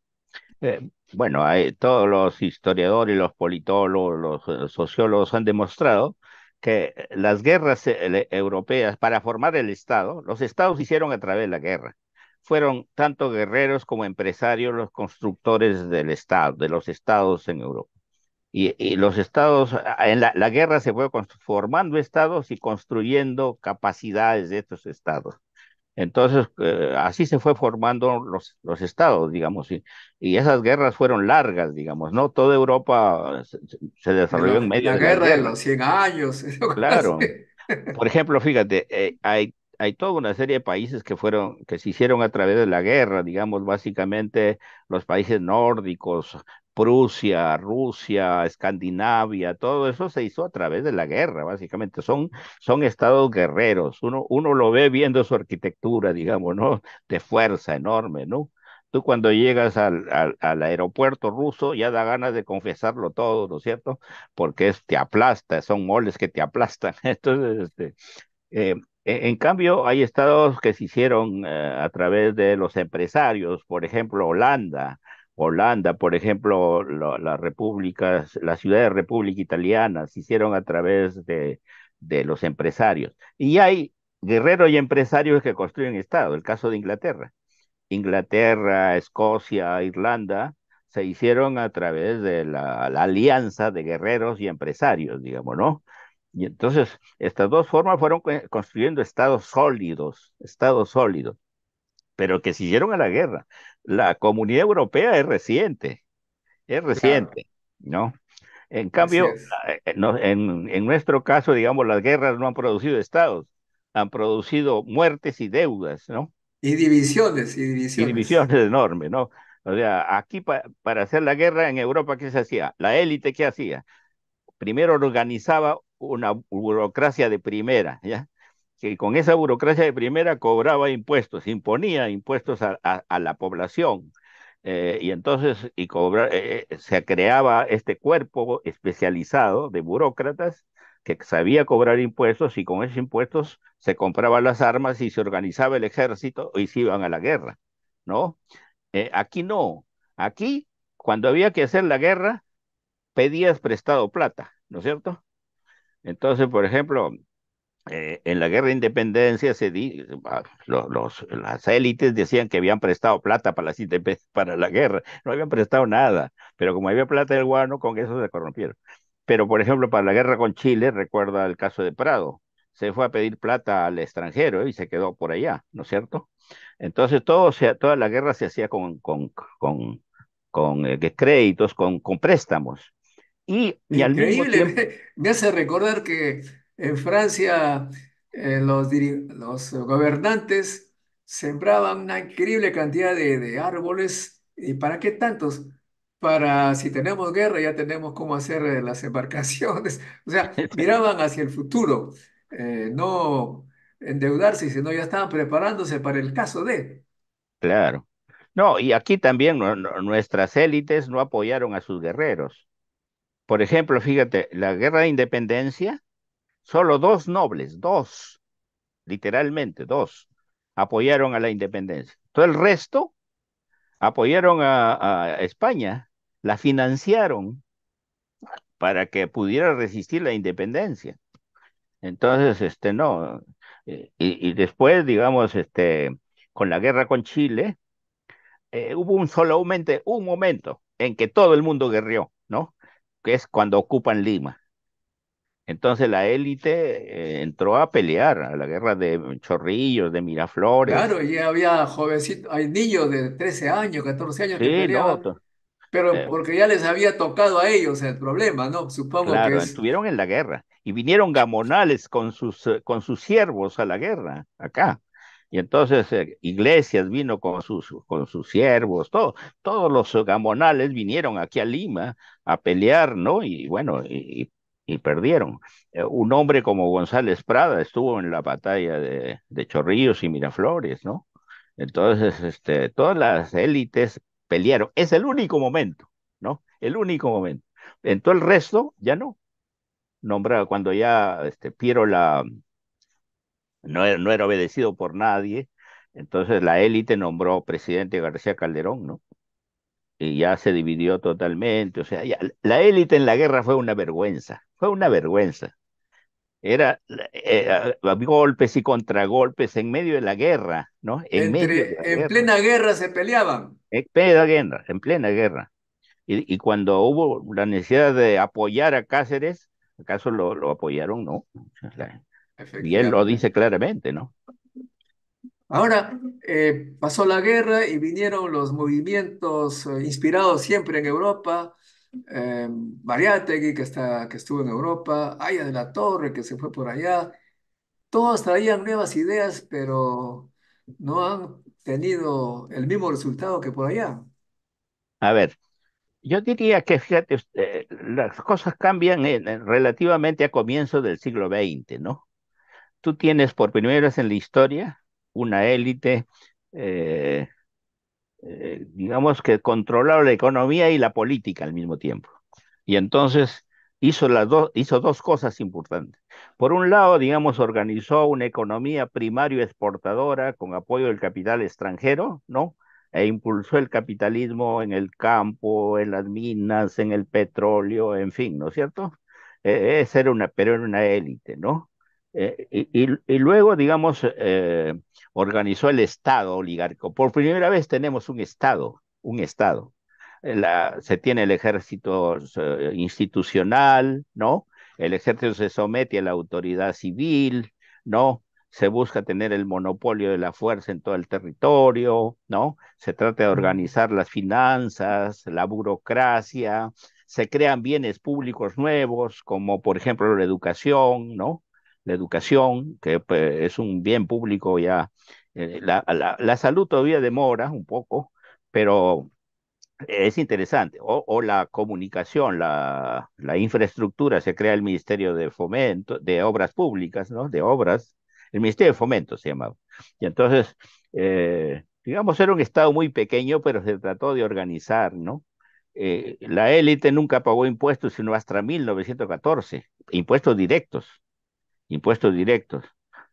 eh, bueno, todos los historiadores, los politólogos, los eh, sociólogos han demostrado que las guerras eh, europeas para formar el Estado, los Estados hicieron a través de la guerra. Fueron tanto guerreros como empresarios los constructores del Estado, de los Estados en Europa. Y, los estados, en la, guerra se fue formando estados y construyendo capacidades de estos estados. Entonces, eh, así se fue formando los, los estados, digamos, y, y, esas guerras fueron largas, digamos, ¿no? Toda Europa eh, se, desarrolló en medio la de... La guerra de los 100 años. Claro. Por ejemplo, fíjate, eh, hay, hay toda una serie de países que fueron, que se hicieron a través de la guerra, digamos, básicamente los países nórdicos, Prusia, Rusia, Escandinavia, todo eso se hizo a través de la guerra, básicamente. Son, son estados guerreros. Uno, uno lo ve viendo su arquitectura, digamos, ¿no? De fuerza enorme, ¿no? Tú cuando llegas al, aeropuerto ruso ya da ganas de confesarlo todo, ¿no es cierto? Porque es, te aplasta, son moles que te aplastan. Entonces, este, eh, e, en cambio, hay estados que se hicieron eh, a través de los empresarios, por ejemplo, Holanda, Holanda, por ejemplo, las la repúblicas, las ciudades república italiana se hicieron a través de, los empresarios. Y hay guerreros y empresarios que construyen Estado, el caso de Inglaterra. Inglaterra, Escocia, Irlanda, se hicieron a través de la, la, alianza de guerreros y empresarios, digamos, ¿no? Y entonces, estas dos formas fueron construyendo estados sólidos, estados sólidos, pero que siguieron a la guerra la comunidad europea es reciente, es reciente, ¿no? En cambio, eh, eh, en, en, nuestro caso, digamos, las guerras no han producido estados, han producido muertes y deudas, ¿no? Y divisiones, y divisiones. divisiones enormes, ¿no? O sea, aquí para hacer la guerra en Europa, ¿qué se hacía? La élite, ¿qué hacía? Primero organizaba una burocracia de primera, ¿ya? que con esa burocracia de primera cobraba impuestos, imponía impuestos a, la población. Eh, y entonces y eh, eh, se creaba este cuerpo especializado de burócratas que sabía cobrar impuestos y con esos impuestos se compraban las armas y se organizaba el ejército y se iban a la guerra, ¿no? aquí no, aquí cuando había que hacer la guerra pedías prestado plata, ¿no es cierto? Entonces, por ejemplo, eh, en la guerra de independencia se ah, los, las élites decían que habían prestado plata para, la, para la guerra, no habían prestado nada, pero como había plata del guano, con eso se corrompieron. Pero, por ejemplo, para la guerra con Chile, recuerda el caso de Prado, se fue a pedir plata al extranjero y se quedó por allá, ¿no es cierto? Entonces, todo toda la guerra se hacía con, con, con, con eh, créditos, con, con préstamos. Y, y Increíble, al mismo tiempo... me hace recordar que en Francia, eh, los, los, gobernantes sembraban una increíble cantidad de, árboles. ¿Y para qué tantos? Para si tenemos guerra, ya tenemos cómo hacer eh, las embarcaciones. O sea, miraban hacia el futuro, eh, no endeudarse, sino ya estaban preparándose para el caso de. Claro. No, y aquí también nuestras élites no apoyaron a sus guerreros. Por ejemplo, fíjate, la guerra de independencia Solo dos nobles, dos, literalmente dos, apoyaron a la independencia. Todo el resto apoyaron a, España, la financiaron para que pudiera resistir la independencia. Entonces, este, no. Eh, y, después, digamos, este, con la guerra con Chile, eh, hubo un solamente un momento en que todo el mundo guerrió, ¿no? Que es cuando ocupan Lima. Entonces la élite eh, entró a pelear a la guerra de Chorrillos, de Miraflores. Claro, ya había jovencitos, hay niños de 13 años, 14 años que peleaban. pero eh, porque ya les había tocado a ellos el problema, ¿no? Supongo que estuvieron en la guerra y vinieron gamonales con sus eh, con sus siervos a la guerra acá. Y entonces Iglesias vino con sus, con sus siervos, todo, todos los gamonales vinieron aquí a Lima a pelear, ¿no? Y bueno, y, y perdieron. Eh, un hombre como González Prada estuvo en la batalla de, Chorrillos y Miraflores, ¿no? Entonces, este, todas las élites pelearon. Es el único momento, ¿no? El único momento. En todo el resto, ya no. nombrado cuando ya este, Piero no, no era obedecido por nadie, entonces la élite nombró presidente García Calderón, ¿no? Y ya se dividió totalmente. O sea, la élite en la guerra fue una vergüenza, fue una vergüenza. Era eh, golpes y contragolpes en medio de la guerra, ¿no? En, plena guerra se peleaban. En plena guerra, en plena guerra. Y, cuando hubo la necesidad de apoyar a Cáceres, ¿acaso lo, apoyaron? No. y él lo dice claramente, ¿no? Ahora, eh, pasó la guerra y vinieron los movimientos eh, inspirados siempre en Europa, eh, que, está, que estuvo en Europa, Aya de la Torre que se fue por allá, todos traían nuevas ideas, pero no han tenido el mismo resultado que por allá. A ver, yo diría que, fíjate, eh, las cosas cambian relativamente a comienzos del siglo XX, ¿no? Tú tienes por primera vez en la historia una élite, eh, eh, digamos que controlaba la economía y la política al mismo tiempo. Y entonces hizo, las hizo dos cosas importantes. Por un lado, digamos, organizó una economía primario exportadora con apoyo del capital extranjero, ¿no? E impulsó el capitalismo en el campo, en las minas, en el petróleo, en fin, ¿no es cierto? E, era una, pero era una élite, ¿no? Eh, y, luego, digamos, eh, organizó el Estado oligárquico. Por primera vez tenemos un Estado, un Estado. Eh, se tiene el ejército institucional, ¿no? El ejército se somete a la autoridad civil, ¿no? Se busca tener el monopolio de la fuerza en todo el territorio, ¿no? Se trata de organizar las finanzas, la burocracia, se crean bienes públicos nuevos, como por ejemplo la educación, ¿no? la educación, que pues, es un bien público ya. Eh, la, salud todavía demora un poco, pero es interesante. O, la comunicación, la, la, infraestructura, se crea el Ministerio de Fomento, de Obras Públicas, ¿no? De Obras, el Ministerio de Fomento se llamaba. Y entonces, eh, digamos, era un Estado muy pequeño, pero se trató de organizar, ¿no? Eh, la élite nunca pagó impuestos sino hasta 1914, impuestos directos impuestos directos.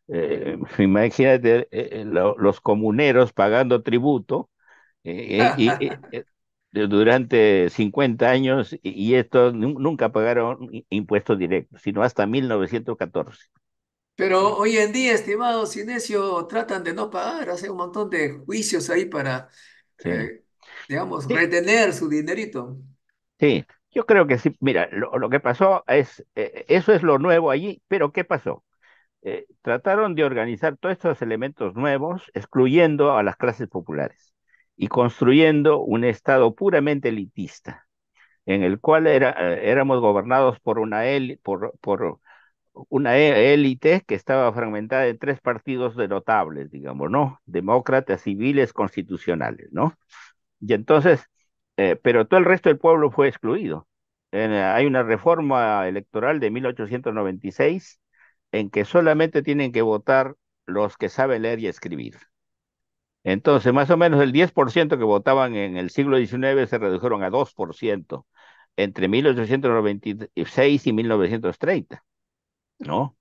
Eh, imagínate eh, eh, los comuneros pagando tributo y, durante 50 años y, estos nunca pagaron impuestos directos, sino hasta 1914. Pero hoy en día, estimado Sinesio, tratan de no pagar, hacen un montón de juicios ahí para, digamos, retener su dinerito. Sí, yo creo que sí, mira, lo, que pasó es, eh, eso es lo nuevo allí, pero ¿qué pasó? Eh, trataron de organizar todos estos elementos nuevos, excluyendo a las clases populares y construyendo un Estado puramente elitista, en el cual eh, éramos gobernados por una, élite, por, una e, élite que estaba fragmentada en tres partidos denotables, notables, digamos, ¿no? Demócratas, civiles, constitucionales, ¿no? Y entonces, pero todo el resto del pueblo fue excluido. Eh, hay una reforma electoral de 1896 en que solamente tienen que votar los que saben leer y escribir. Entonces, más o menos el 10% que votaban en el siglo XIX se redujeron a 2% entre 1896 y 1930, ¿no?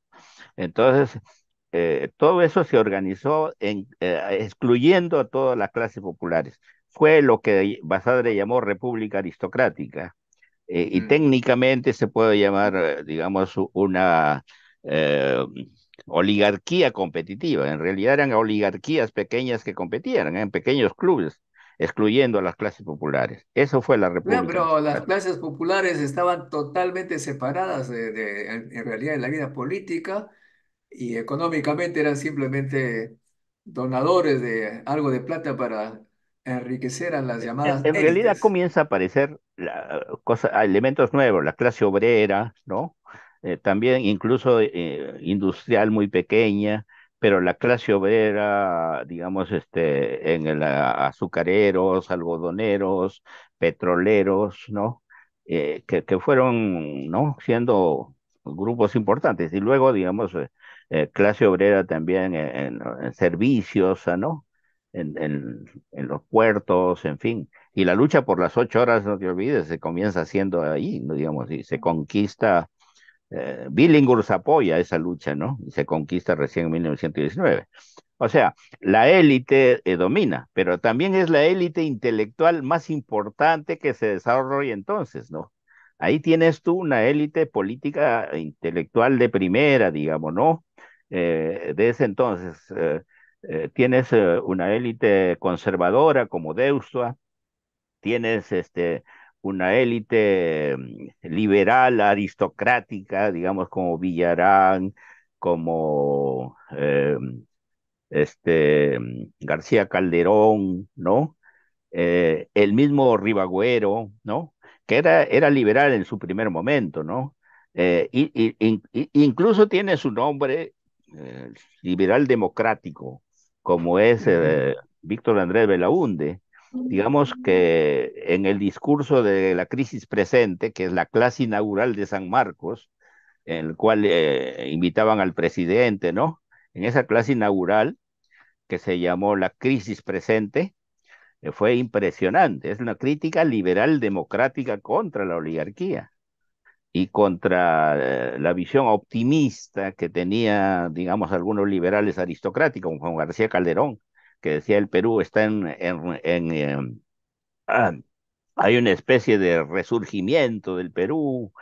Entonces, eh, todo eso se organizó eh, excluyendo a todas las clases populares. Fue lo que Basadre llamó república aristocrática, eh, y mm. técnicamente se puede llamar, eh, digamos, una eh, oligarquía competitiva. En realidad eran oligarquías pequeñas que competían en pequeños clubes, excluyendo a las clases populares. Eso fue la república. pero las clases populares estaban totalmente separadas de, en realidad en la vida política y económicamente eran simplemente donadores de algo de plata para enriquecer las llamadas. En, realidad comienza a aparecer la, cosa, elementos nuevos, la clase obrera, ¿no? Eh, también incluso eh, industrial muy pequeña, pero la clase obrera, digamos, este, en el, azucareros, algodoneros, petroleros, ¿no? Eh, que, fueron, ¿no? Siendo grupos importantes. Y luego, digamos, clase obrera también en servicios, ¿no? en, en, los puertos, en fin. Y la lucha por las ocho horas, no te olvides, se comienza haciendo ahí, digamos, y se conquista. Eh, apoya esa lucha, ¿no? Y se conquista recién en 1919. O sea, la élite eh, domina, pero también es la élite intelectual más importante que se desarrolla entonces, ¿no? Ahí tienes tú una élite política intelectual de primera, digamos, ¿no? Eh, de ese entonces, eh, eh, tienes eh, una élite conservadora como Deustoa, tienes este, una élite mm, liberal, aristocrática, digamos como Villarán, como em, este, mm, García Calderón, ¿no? Eh, el mismo Ribagüero, ¿no? Que era, era liberal en su primer momento, ¿no? y, incluso tiene su nombre liberal democrático, como es eh, Víctor Andrés Belaunde, digamos que en el discurso de la crisis presente, que es la clase inaugural de San Marcos, en el cual eh, invitaban al presidente, ¿no? En esa clase inaugural, que se llamó la crisis presente, eh, fue impresionante. Es una crítica liberal democrática contra la oligarquía y contra eh, la visión optimista que tenía, digamos, algunos liberales aristocráticos, como Juan García Calderón, que decía el Perú está en, en, em, ah, hay una especie de resurgimiento del Perú,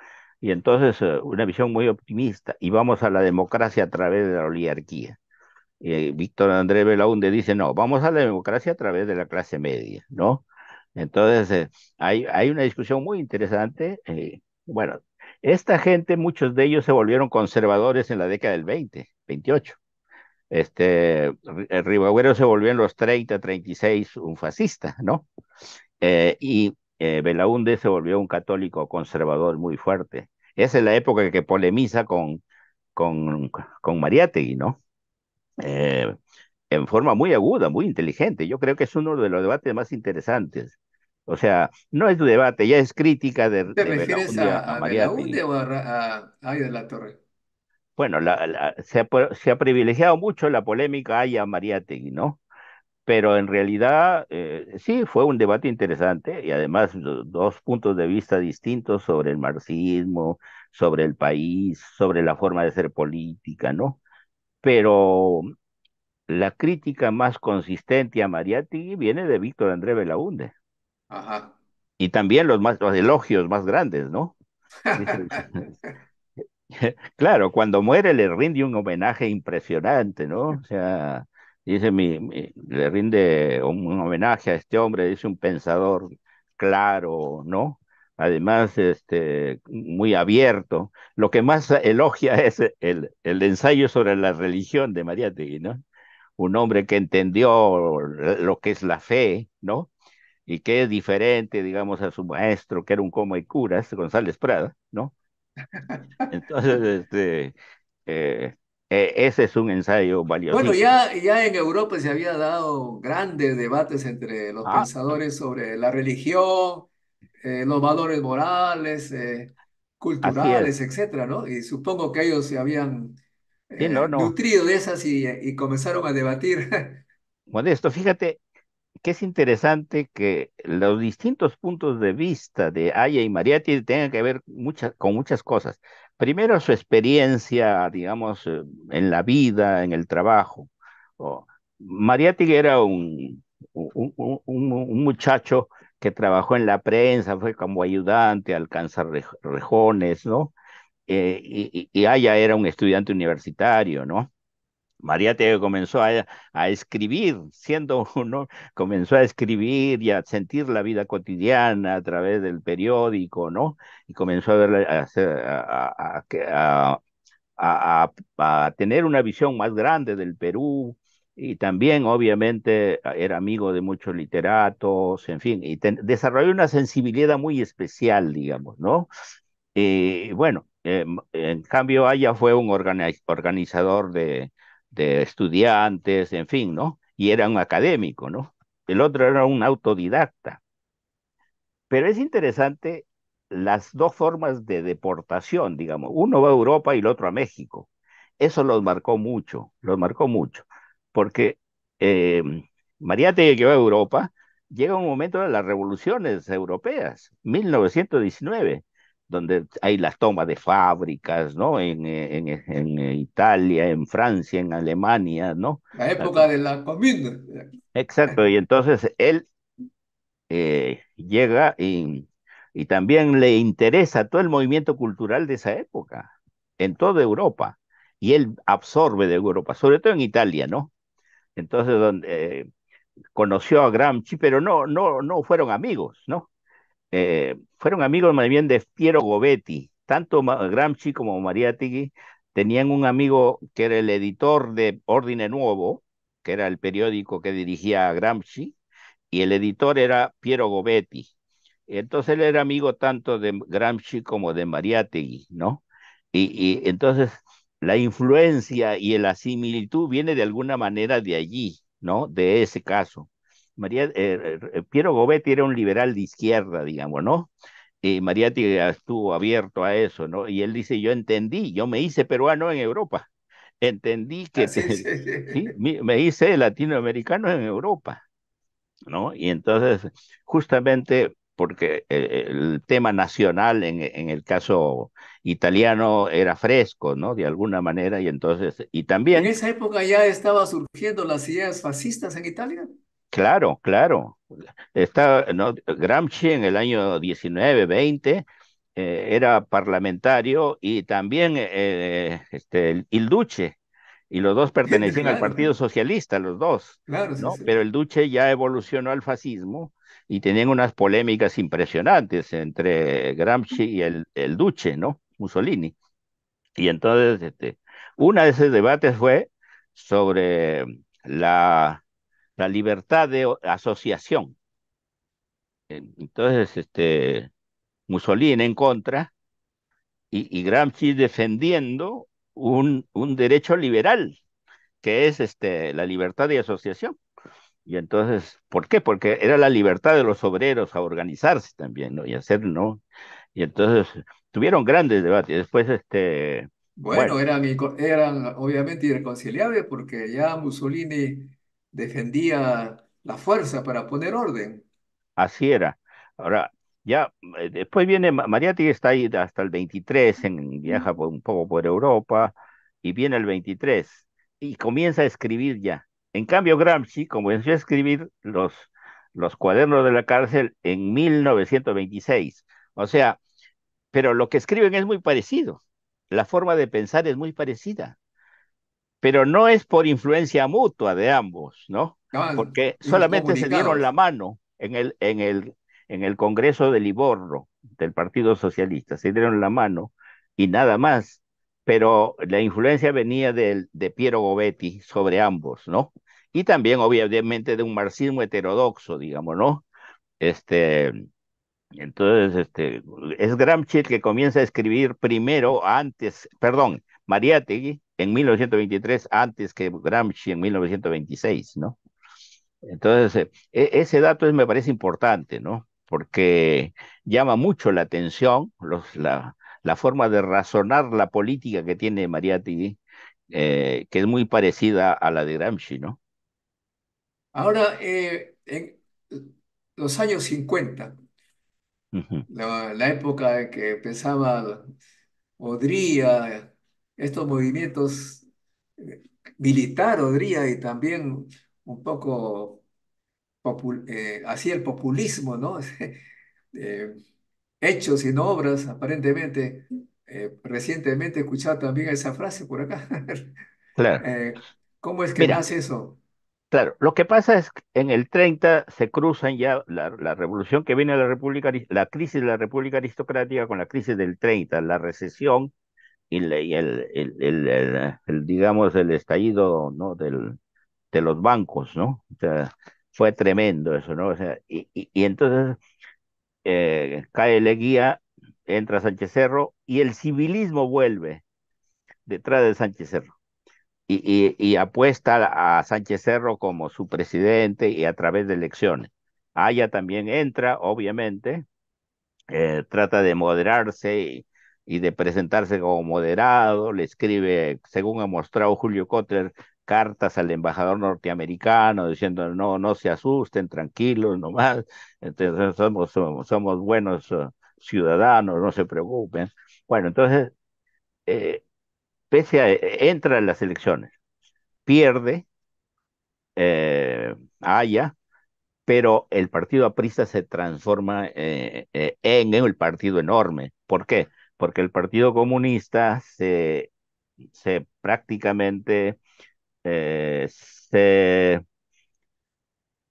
y entonces eh, una visión muy optimista, y vamos a la democracia a través de la oligarquía. Eh, Víctor André Belaunde dice, no, vamos a la democracia a través de la clase media, ¿no? Entonces, hay, hay una discusión muy interesante. bueno, esta gente, muchos de ellos se volvieron conservadores en la década del 20, 28. Este, Ribagüero se volvió en los 30, 36 un fascista, ¿no? Eh, y eh, Belaúnde se volvió un católico conservador muy fuerte. Esa es la época que polemiza con, con, con Mariátegui, ¿no? Eh, en forma muy aguda, muy inteligente. Yo creo que es uno de los debates más interesantes o sea, no es debate, ya es crítica de. ¿Te refieres a, o a, de la Torre? Bueno, la, se, ha, privilegiado mucho la polémica Aya Mariategui, ¿no? Pero en realidad eh, sí fue un debate interesante y además dos puntos de vista distintos sobre el marxismo, sobre el país, sobre la forma de ser política, ¿no? Pero la crítica más consistente a Mariategui viene de Víctor André Belaunde. Ajá. Y también los, más, elogios más grandes, ¿no? claro, cuando muere le rinde un homenaje impresionante, ¿no? O sea, dice mi, le rinde un, homenaje a este hombre, dice un pensador claro, ¿no? Además, este, muy abierto. Lo que más elogia es el, el ensayo sobre la religión de María ¿no? Un hombre que entendió lo que es la fe, ¿no? y que es diferente, digamos, a su maestro, que era un como y cura, este González Prada, ¿no? Entonces, este, eh, eh, ese es un ensayo valioso. Bueno, ya, ya en Europa se había dado grandes debates entre los ah. pensadores sobre la religión, eh, los valores morales, culturales, etcétera, ¿no? Y supongo que ellos se habían nutrido de esas y, y comenzaron a debatir. Modesto, fíjate, que es interesante que los distintos puntos de vista de Aya y Mariati tengan que ver con muchas cosas. Primero, su experiencia, digamos, eh, en la vida, en el trabajo. Oh, era un, un, muchacho que trabajó en la prensa, fue como ayudante, alcanza rejones, ¿no? Eh, y, y, Aya era un estudiante universitario, ¿no? María Teo comenzó a, escribir, siendo uno, comenzó a escribir y a sentir la vida cotidiana a través del periódico, ¿no? Y comenzó a, ver, a, tener una visión más grande del Perú, y también obviamente era amigo de muchos literatos, en fin, y desarrolló una sensibilidad muy especial, digamos, ¿no? Y eh, bueno, em, en cambio Aya fue un organizador de, de estudiantes, en fin, ¿no? Y era un académico, ¿no? El otro era un autodidacta. Pero es interesante las dos formas de deportación, digamos. Uno va a Europa y el otro a México. Eso los marcó mucho, los marcó mucho. Porque eh, em, llegó que va a Europa, llega un momento de las revoluciones europeas, 1919 donde hay las tomas de fábricas, ¿no? En, eh, en, eh, eh, Italia, en Francia, en Alemania, ¿no? La época de la comida. Exacto, y entonces él llega y, y también le interesa todo el movimiento cultural de esa época, en toda Europa, y él absorbe de Europa, sobre todo en Italia, ¿no? Entonces, donde conoció a Gramsci, pero no, no, no fueron amigos, ¿no? Eh, fueron amigos más bien de Piero Gobetti. Tanto Gramsci como Mariátegui tenían un amigo que era el editor de Ordine Nuevo, que era el periódico que dirigía a Gramsci, y el editor era Piero Gobetti. Entonces él era amigo tanto de Gramsci como de Mariátegui, ¿no? Y, y entonces la influencia y la similitud viene de alguna manera de allí, ¿no? De ese caso. María, eh, eh, Piero Gobetti era un liberal de izquierda, digamos, ¿no? Y Mariati estuvo abierto a eso, ¿no? Y él dice, yo entendí, yo me hice peruano en Europa, entendí que ah, me hice latinoamericano en Europa, ¿no? Y entonces, justamente porque eh, el, tema nacional en, en, el caso italiano era fresco, ¿no? De alguna manera, y entonces, y también... En esa época ya estaba surgiendo las ideas fascistas en Italia. Claro, claro. Está, Gramsci en el año 19, 20 eh, era parlamentario y también eh, este, el Duce, y los dos pertenecían al Partido Socialista, los dos. Claro, Pero el Duce ya evolucionó al fascismo y tenían unas polémicas impresionantes entre Gramsci y el, el Duce, ¿no? Mussolini. Y entonces, este, una de esos debates fue sobre la la libertad de asociación. Eh, entonces, este, Mussolini en contra y, Gramsci defendiendo un, un, derecho liberal, que es este, la libertad de asociación. Y entonces, ¿por qué? Porque era la libertad de los obreros a organizarse también, ¿no? Y hacer, ¿no? Y entonces tuvieron grandes debates. Después, este... Bueno, bueno. Eran, eran obviamente irreconciliables porque ya Mussolini defendía la fuerza para poner orden. Así era. Ahora, ya, eh, después viene Mariátegui, está ahí hasta el 23, en, viaja un poco por Europa, y viene el 23, y comienza a escribir ya. En cambio, Gramsci comenzó a escribir los, los cuadernos de la cárcel en 1926. O sea, pero lo que escriben es muy parecido. La forma de pensar es muy parecida pero no es por influencia mutua de ambos, ¿no? Porque solamente se dieron la mano en el, en el, en el Congreso de Livorno del Partido Socialista, se dieron la mano y nada más, pero la influencia venía de, de Piero Gobetti sobre ambos, ¿no? Y también, obviamente, de un marxismo heterodoxo, digamos, ¿no? Este, entonces, este, es Gramsci el que comienza a escribir primero, antes, perdón, Mariátegui en 1923 antes que Gramsci en 1926, ¿no? Entonces, eh, e, ese dato me parece importante, ¿no? Porque llama mucho la atención los, la, la, forma de razonar la política que tiene María eh, que es muy parecida a la de Gramsci, ¿no? Ahora, eh, en los años 50, la, época en que pensaba podría estos movimientos eh, militar, diría, y también un poco eh, Así hacia el populismo, ¿no? Eh, hechos y no obras, aparentemente. recientemente he escuchado también esa frase por acá. claro. ¿Cómo es que pasa eso? Claro, lo que pasa es que en el 30 se cruzan ya la, revolución que viene a la República, la crisis de la República Aristocrática con la crisis del 30, la recesión y, el, el, el, digamos, el estallido, ¿no? Del, de los bancos, ¿no? O sea, fue tremendo eso, ¿no? O sea, y, y, entonces eh, cae Leguía, entra Sánchez Cerro y el civilismo vuelve detrás de Sánchez Cerro. Y, y, apuesta a Sánchez Cerro como su presidente y a través de elecciones. Aya también entra, obviamente, eh, trata de moderarse y y de presentarse como moderado, le escribe, según ha mostrado Julio Kotler, cartas al embajador norteamericano diciendo no, no se asusten, tranquilos nomás, entonces somos, somos, somos buenos uh, ciudadanos, no se preocupen. Bueno, entonces, eh, pese a, eh, entra en las elecciones, pierde, eh, haya, pero el partido aprista se transforma eh, en, en el partido enorme. ¿Por qué? porque el Partido Comunista se, prácticamente eh, se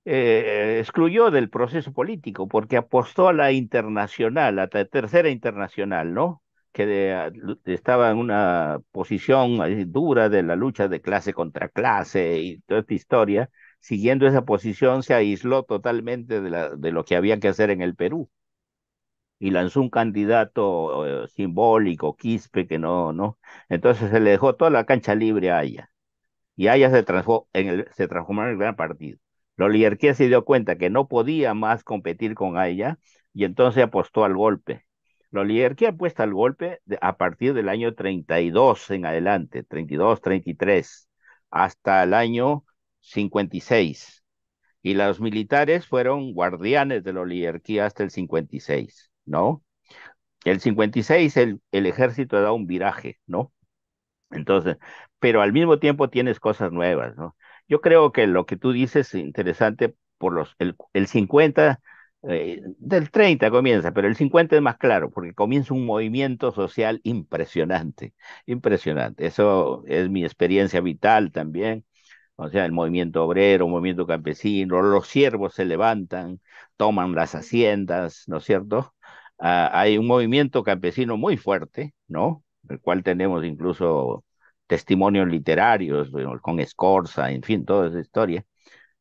eh, excluyó del proceso político porque apostó a la internacional, a la tercera internacional, ¿no? Que estaba en una posición dura de la lucha de clase contra clase y toda esta historia. Siguiendo esa posición, se aisló totalmente de lo que había que hacer en el Perú y lanzó un candidato eh, simbólico, Quispe, que no, no. Entonces se le dejó toda la cancha libre a ella Y Aya se, transformó en el, se transformó en el gran partido. La oligarquía se dio cuenta que no podía más competir con ella y entonces apostó al golpe. La oligarquía apuesta al golpe a partir del año 32 en adelante, 32, 33, hasta el año 56. Y los militares fueron guardianes de la oligarquía hasta el 56. ¿no? El 56 el, el ejército da un viraje, ¿no? Entonces, pero al mismo tiempo tienes cosas nuevas, ¿no? Yo creo que lo que tú dices es interesante por los, el, el 50 eh, del 30 comienza, pero el 50 es más claro, porque comienza un movimiento social impresionante, impresionante. Eso es mi experiencia vital también. O sea, el movimiento obrero, el movimiento campesino, los siervos se levantan, toman las haciendas, ¿no es cierto? Ah, hay un movimiento campesino muy fuerte, ¿no? El cual tenemos incluso testimonios literarios con Escorza, en fin, toda esa historia.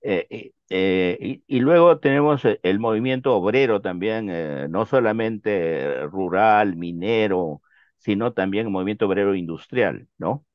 Eh, eh, eh, y, luego tenemos el movimiento obrero también, no solamente rural, minero, sino también el movimiento obrero industrial, ¿no?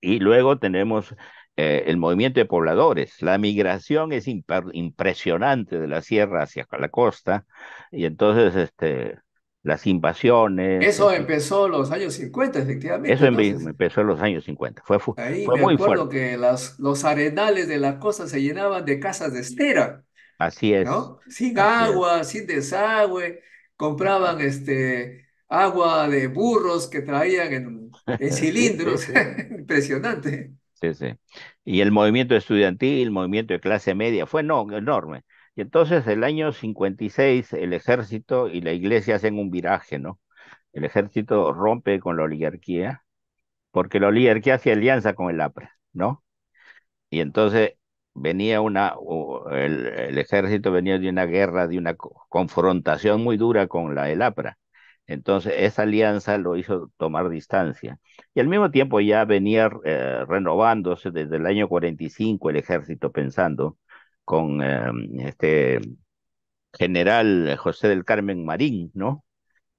Y luego tenemos eh, el movimiento de pobladores. La migración es impresionante de la sierra hacia la costa y entonces este, las invasiones. Eso este empezó en los años 50, efectivamente. Eso empezó en los años 50. Fue, fue, ahí me muy acuerdo que los arenales de la costa se llenaban de casas de estera. Así es. Sin agua, sin desagüe. Compraban este, agua de burros que traían en cilindros. Impresionante. Sí, Y el movimiento estudiantil, el movimiento de clase media, fue no, enorme. Y entonces el año 56 el ejército y la iglesia hacen un viraje, ¿no? El ejército rompe con la oligarquía, porque la oligarquía hace alianza con el APRA, ¿no? Y entonces venía una, el, el, ejército venía de una guerra, de una confrontación muy dura con la el APRA. Entonces, esa alianza lo hizo tomar distancia. Y al mismo tiempo ya venía eh, renovándose desde el año 45 el ejército pensando con em, este general José del Carmen Marín, ¿no?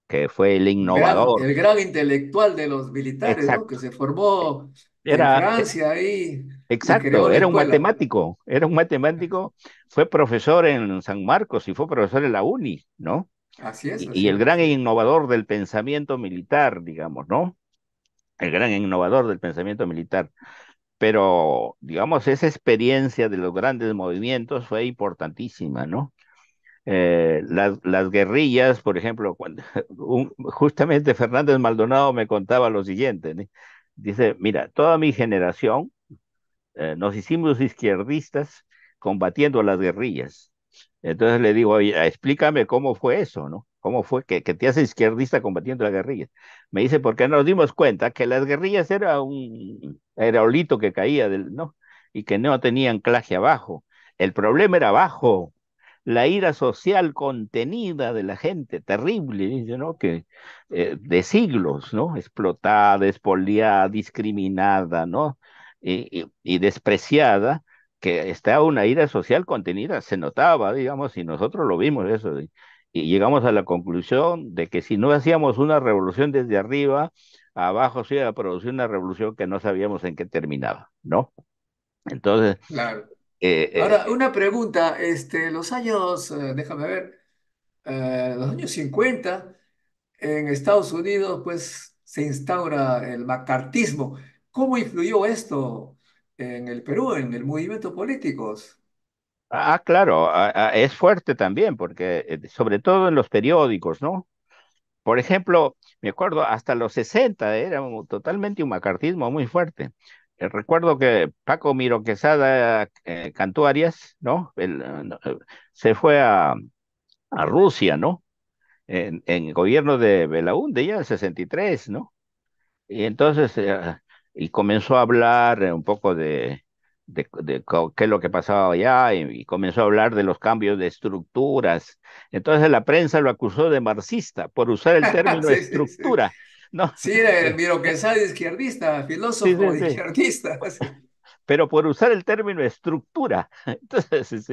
Que fue el innovador. el gran intelectual de los militares, Que se formó en Francia eh, ahí. Exacto, era un matemático, era un matemático, fue profesor en San Marcos y fue profesor en la UNI, ¿no? y el gran innovador del pensamiento militar, digamos, ¿no? El gran innovador del pensamiento militar. Pero, digamos, esa experiencia de los grandes movimientos fue importantísima, ¿no? Eh, las, guerrillas, por ejemplo, justamente Fernández Maldonado me contaba lo siguiente, dice, mira, toda mi generación eh, nos hicimos izquierdistas combatiendo las guerrillas. Entonces le digo, oye, explícame cómo fue eso, ¿no? ¿Cómo fue que, te hace izquierdista combatiendo las guerrillas? Me dice, porque nos dimos cuenta que las guerrillas era un aerolito que caía del, ¿no? Y que no tenía anclaje abajo. El problema era abajo, la ira social contenida de la gente, terrible, dice, ¿no? Que eh, de siglos, ¿no? Explotada, expoliada, discriminada, ¿no? y despreciada, que estaba una ira social contenida, se notaba, digamos, y nosotros lo vimos eso. Y, llegamos a la conclusión de que si no hacíamos una revolución desde arriba, abajo se iba a producir una revolución que no sabíamos en qué terminaba, ¿no? Entonces. Claro. Eh, eh, Ahora, una pregunta, este, los años, eh, déjame ver, los años 50, en Estados Unidos, pues se instaura el macartismo. ¿Cómo influyó esto en el Perú, en el movimiento políticos. Ah, claro, ah, ah, es fuerte también, porque eh, sobre todo en los periódicos, ¿no? Por ejemplo, me acuerdo, hasta los 60 era totalmente un macartismo muy fuerte. Eh, recuerdo que Paco Miro Quesada eh, Cantuarias, ¿no? se fue a, a, Rusia, ¿no? En, en el gobierno de Belaúnde ya en el 63, ¿no? Y entonces y comenzó a hablar eh, un poco de, de, qué es lo que pasaba allá y, comenzó a hablar de los cambios de estructuras. Entonces la prensa lo acusó de marxista por usar el término estructura. Sí, No. sí era izquierdista, filósofo izquierdista. Pues. Pero por usar el término estructura. Entonces,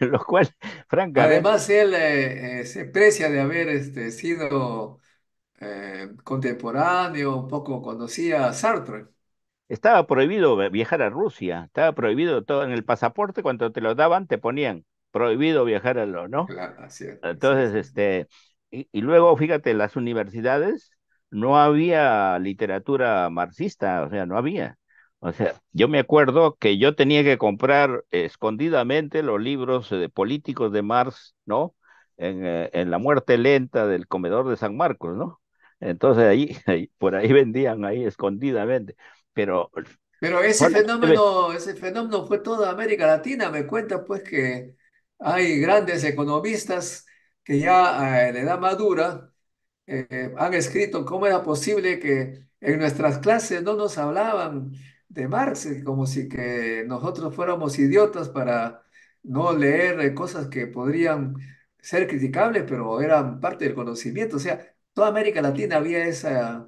lo, cual, Además, él eh, eh, se precia de haber este, sido eh, contemporáneo, un poco conocía a Sartre. Estaba prohibido viajar a Rusia, estaba prohibido todo en el pasaporte, cuando te lo daban te ponían prohibido viajar a lo, ¿no? Claro, Entonces, este, y, luego fíjate, las universidades no había literatura marxista, o sea, no había. O sea, yo me acuerdo que yo tenía que comprar escondidamente los libros de políticos de Marx, ¿no? En, eh, en, La muerte lenta del comedor de San Marcos, ¿no? Entonces ahí, por ahí vendían ahí escondidamente. Pero, pero ese fenómeno, ese fenómeno fue toda América Latina. Me cuenta pues que hay grandes economistas que ya eh, la edad madura eh, han escrito cómo era posible que en nuestras clases no nos hablaban de Marx, eh, como si que nosotros fuéramos idiotas para no leer eh, cosas que podrían ser criticables, pero eran parte del conocimiento. O sea, toda América Latina había esa,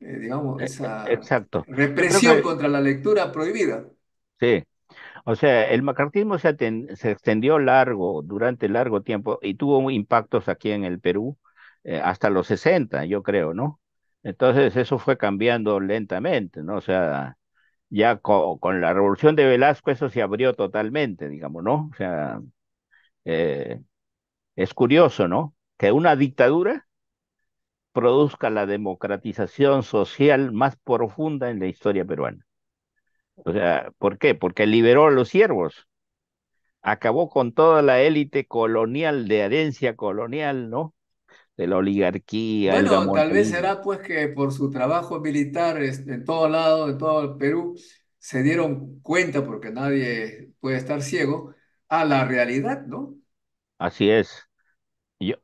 eh, digamos, e-, esa represión contra la lectura prohibida. Sí. O sea, el macartismo se, extendió largo, durante largo tiempo, y tuvo impactos aquí en el Perú eh, hasta los 60, yo creo, ¿no? Entonces eso fue cambiando lentamente, ¿no? O sea, ya con, la revolución de Velasco eso se abrió totalmente, digamos, ¿no? O sea, eh, es curioso, ¿no? Que una dictadura produzca la democratización social más profunda en la historia peruana. O sea, ¿por qué? Porque liberó a los siervos, acabó con toda la élite colonial de herencia colonial, ¿no? De la oligarquía. Bueno, tal vez será pues que por su trabajo militar este, en todo lado, en todo el Perú, se dieron cuenta, porque nadie puede estar ciego, a la realidad, ¿no? Así es. Yo,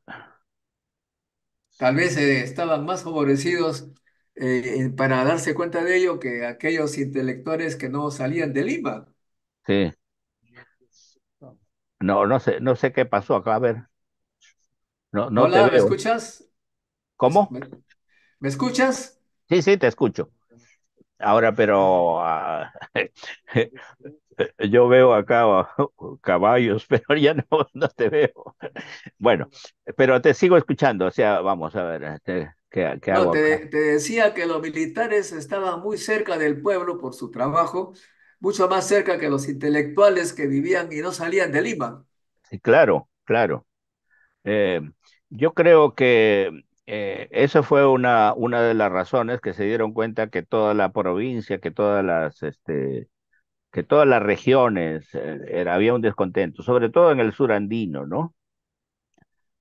Tal vez eh, estaban más favorecidos eh, para darse cuenta de ello que aquellos intelectuales que no salían de Lima. Sí. No, no sé, no sé qué pasó acá, a ver. No, no Hola, ¿me escuchas? ¿Cómo? ¿Me, escuchas? Sí, sí, te escucho. Ahora, pero ah, yo veo acá caballos, pero ya no, no te veo. Bueno, pero te sigo escuchando, o sea, vamos a ver. Te, este, ¿qué, qué hago te, decía que los militares estaban muy cerca del pueblo por su trabajo, mucho más cerca que los intelectuales que vivían y no salían de Lima. Sí, claro, claro. Eh, yo creo que eh, esa eso fue una, una de las razones que se dieron cuenta que toda la provincia, que todas las este, todas las regiones eh, había un descontento, sobre todo en el sur andino, ¿no?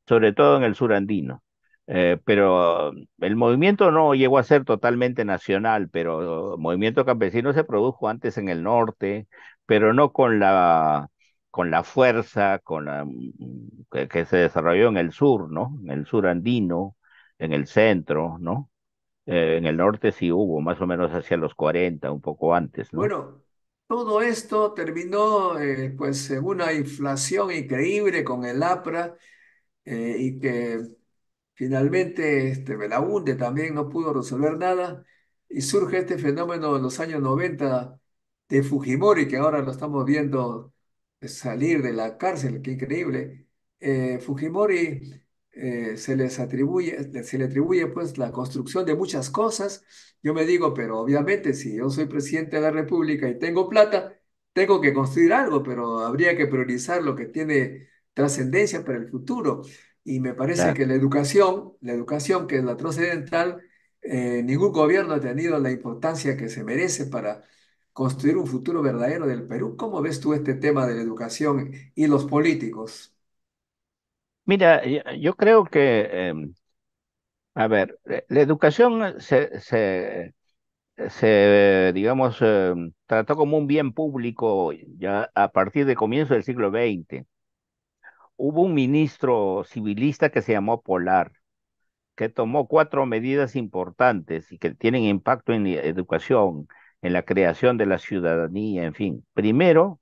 Sobre todo en el sur andino. Eh, pero el movimiento no llegó a ser totalmente nacional, pero el movimiento campesino se produjo antes en el norte, pero no con la, con la fuerza con que, se desarrolló en el sur, ¿no? En el sur andino, en el centro, ¿no? Eh, en el norte sí hubo, más o menos hacia los 40, un poco antes, ¿no? Bueno, todo esto terminó eh, pues en una inflación increíble con el APRA eh, y que finalmente este, también no pudo resolver nada y surge este fenómeno en los años 90 de Fujimori, que ahora lo estamos viendo salir de la cárcel, qué increíble. Eh, Fujimori eh, se les atribuye, se le atribuye pues la construcción de muchas cosas. Yo me digo, pero obviamente si yo soy presidente de la República y tengo plata, tengo que construir algo, pero habría que priorizar lo que tiene trascendencia para el futuro. Y me parece que la educación, la educación que es la trascendental, eh, ningún gobierno ha tenido la importancia que se merece para construir un futuro verdadero del Perú. ¿Cómo ves tú este tema de la educación y los políticos? Mira, eh, yo creo que, em, a ver, eh, la educación se, se, digamos, em, trató como un bien público ya a partir de comienzo del siglo XX. Hubo un ministro civilista que se llamó Polar, que tomó cuatro medidas importantes y que tienen impacto en la educación, en la creación de la ciudadanía, en fin. Primero,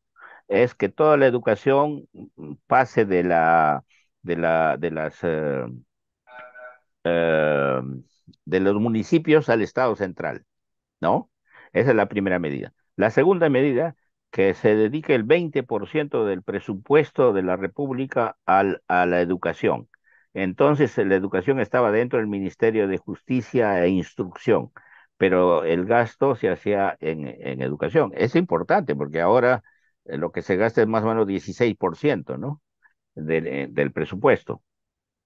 es que toda la educación mm, pase de la de, la, de las... Eh, eh, de los municipios al Estado central, ¿no? Esa es la primera medida. La segunda medida, que se dedique el 20% del presupuesto de la República al, a la educación. Entonces, la educación estaba dentro del Ministerio de Justicia e Instrucción, pero el gasto se hacía en, en educación. Es importante porque ahora eh, lo que se gasta es más o menos 16%, ¿no? Eh, del, presupuesto.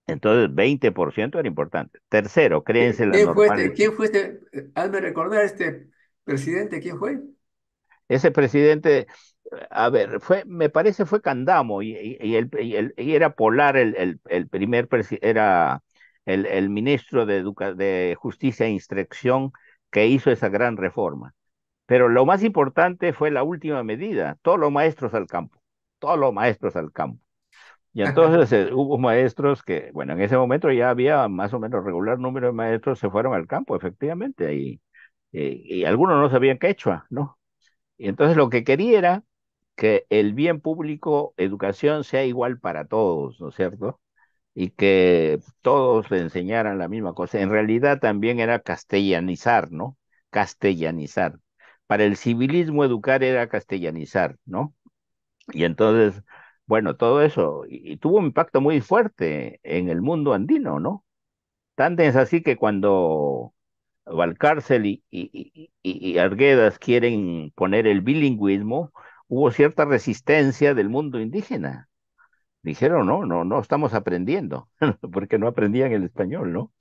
Entonces, 20% era importante. Tercero, créense la ¿Quién fue, este, ¿Quién fue este? Hazme recordar este presidente, ¿quién fue? Ese presidente, a ver, fue, me parece fue Candamo y, era Polar el, el, el primer, era el, ministro de, de Justicia e Instrucción que hizo esa gran reforma. Pero lo más importante fue la última medida, todos los maestros al campo, todos los maestros al campo y entonces eh, hubo maestros que, bueno, en ese momento ya había más o menos regular número de maestros se fueron al campo, efectivamente, y, eh, y, algunos no sabían quechua, ¿no? Y entonces lo que quería era que el bien público, educación, sea igual para todos, ¿no es cierto? Y que todos le enseñaran la misma cosa. En realidad también era castellanizar, ¿no? Castellanizar. Para el civilismo educar era castellanizar, ¿no? Y entonces bueno, todo eso, y, tuvo un impacto muy fuerte en el mundo andino, ¿no? Tan es así que cuando Valcárcel y, Arguedas quieren poner el bilingüismo, hubo cierta resistencia del mundo indígena. Dijeron, no, no, no estamos aprendiendo, porque no aprendían el español, ¿no?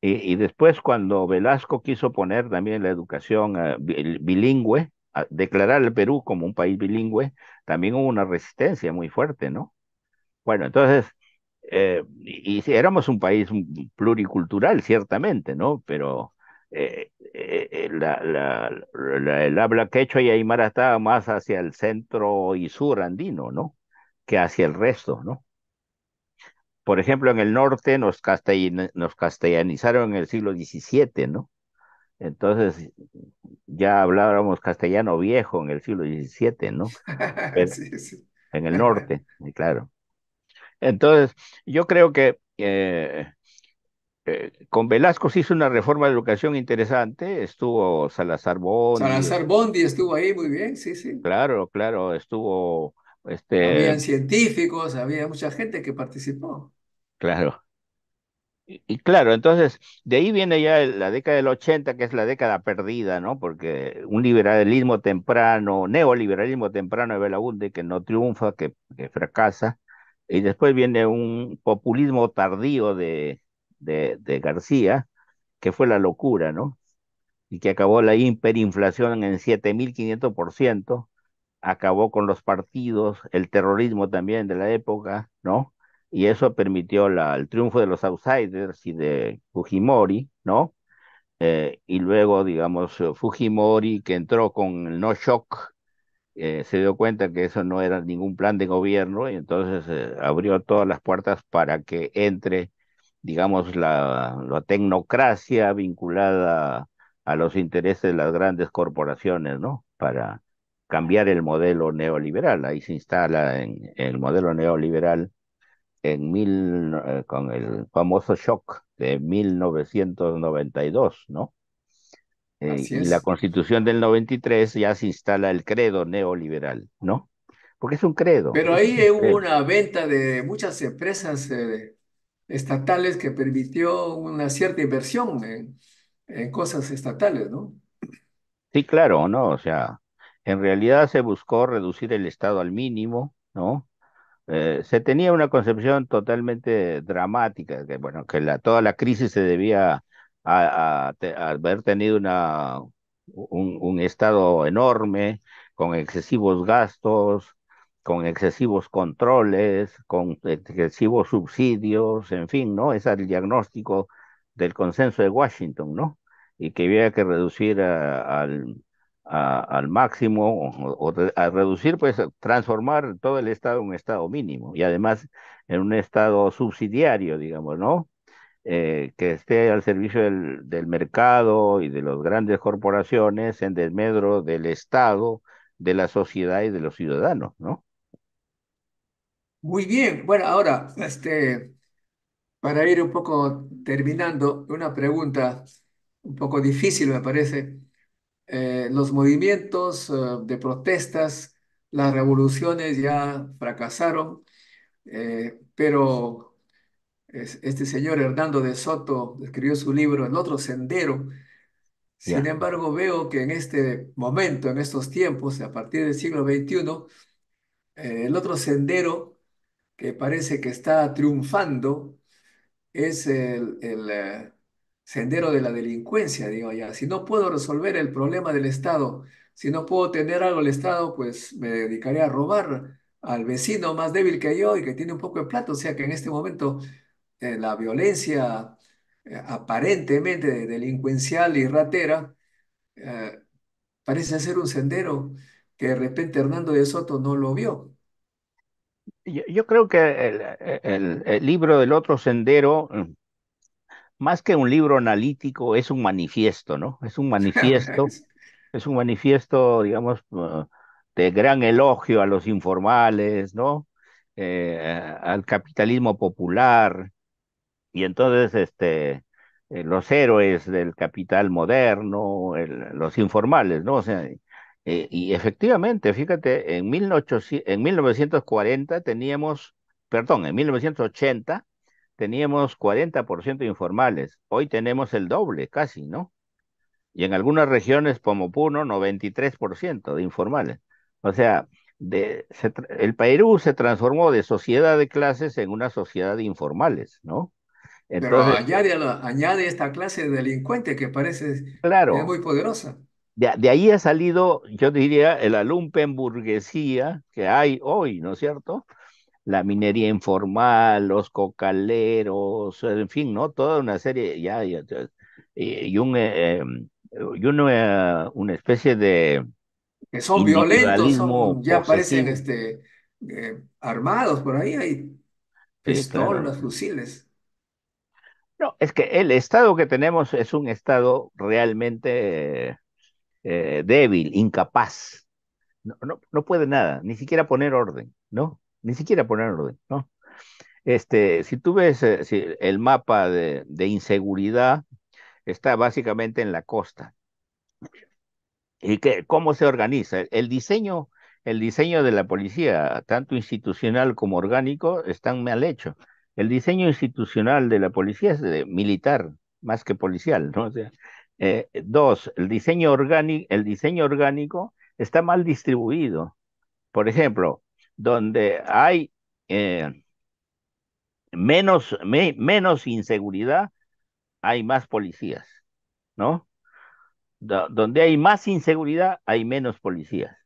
y, después cuando Velasco quiso poner también la educación eh, bilingüe, declarar al Perú como un país bilingüe, también hubo una resistencia muy fuerte, ¿no? Bueno, entonces, eh, y, si éramos un país pluricultural, ciertamente, ¿no? Pero eh, eh, el habla quechua y aymara estaba más hacia el centro y sur andino, ¿no? Que hacia el resto, ¿no? Por ejemplo, en el norte nos, nos castellanizaron en el siglo XVII, ¿no? Entonces, ya hablábamos castellano viejo en el siglo XVII, ¿no? sí. En el norte, claro. Entonces, yo creo que eh, eh, con Velasco se hizo una reforma de educación interesante, estuvo Salazar Bondi. Salazar este Bondi estuvo ahí muy bien, sí, sí. Claro, claro, estuvo... Este... Habían científicos, había mucha gente que participó. Claro. Y claro, entonces de ahí viene ya la década del 80, que es la década perdida, ¿no? Porque un liberalismo temprano, neoliberalismo temprano de Belaunde que no triunfa, que, fracasa, y después viene un populismo tardío de, de, García, que fue la locura, ¿no? Y que acabó la hiperinflación en 7.500%, acabó con los partidos, el terrorismo también de la época, ¿no? y eso permitió el triunfo de los outsiders y de Fujimori, ¿no? Eh, y luego, digamos, eh, Fujimori, que entró con el no shock, eh, se dio cuenta que eso no era ningún plan de gobierno y entonces abrió todas las puertas para que entre, digamos, la, la tecnocracia vinculada a los intereses de las grandes corporaciones, ¿no? Para cambiar el modelo neoliberal. Ahí se instala el modelo neoliberal en mil, eh, con el famoso shock de 1992, ¿no? Eh, y la constitución del 93 ya se instala el credo neoliberal, ¿no? Porque es un credo. Pero ahí hubo una venta de muchas empresas eh, estatales que permitió una cierta inversión en cosas estatales, ¿no? Sí, claro, ¿no? O sea, en realidad se buscó reducir el Estado al mínimo, ¿no? Eh, se tenía una concepción totalmente dramática, que bueno, que la, toda la crisis se debía a, haber tenido una, un, estado enorme, con excesivos gastos, con excesivos controles, con excesivos subsidios, en fin, ¿no? es el diagnóstico del consenso de Washington, ¿no? Y que había que reducir al al máximo o, a reducir, pues transformar todo el Estado en un Estado mínimo y además en un Estado subsidiario, digamos, ¿no? Eh, que esté al servicio del, del mercado y de las grandes corporaciones en desmedro del Estado, de la sociedad y de los ciudadanos, ¿no? Muy bien, bueno, ahora, este, para ir un poco terminando, una pregunta un poco difícil me parece. Eh, los movimientos eh, de protestas, las revoluciones ya fracasaron, eh, pero este señor Hernando de Soto escribió su libro El otro sendero. Sin embargo, veo que en este momento, en estos tiempos, a partir del siglo XXI, el otro sendero que parece que está triunfando es el sendero de la delincuencia, digo ya. Si no puedo resolver el problema del Estado, si no puedo tener algo el Estado, pues me dedicaré a robar al vecino más débil que yo y que tiene un poco de plata. O sea que en este momento eh, la violencia eh, aparentemente delincuencial y ratera eh, parece ser un sendero que de repente Hernando de Soto no lo vio. Yo, creo que el libro del otro sendero más que un libro analítico, es un manifiesto, ¿no? Es un manifiesto, es un manifiesto, digamos, ah, de gran elogio a los informales, ¿no? Eh, al capitalismo popular. Y entonces, este, eh, los héroes del capital moderno, los informales, ¿no? O sea, eh, y efectivamente, fíjate, en, en 1940 teníamos, perdón, en 1980 teníamos 40% informales, hoy tenemos el doble casi, ¿no? Y en algunas regiones como Puno, 93% de informales. O sea, de, el Perú se transformó de sociedad de clases en una sociedad de informales, ¿no? Entonces, añade, esta clase de delincuente que parece muy poderosa. de, ahí ha salido, yo diría, la lumpenburguesía que hay hoy, ¿no es cierto? la minería informal, los cocaleros, en fin, ¿no? Toda una serie, ya, y, un, eh, em, y una, una especie de... Que son violentos, ya parecen este, eh, armados por ahí, hay pistolas, fusiles. No, es que el Estado que tenemos es un Estado realmente eh, débil, incapaz. No, no, no puede nada, ni siquiera poner orden, ¿no? ni siquiera poner orden, ¿no? Este, si tú ves eh, el mapa de, inseguridad, está básicamente en la costa. ¿Y que, cómo se organiza? El diseño, el diseño de la policía, tanto institucional como orgánico, están mal hecho. El diseño institucional de la policía es militar, más que policial, ¿no? sea, eh, dos, el diseño, orgánico, el diseño orgánico está mal distribuido. Por ejemplo, donde hay eh, menos, menos inseguridad, hay más policías, ¿no? donde hay más inseguridad, hay menos policías.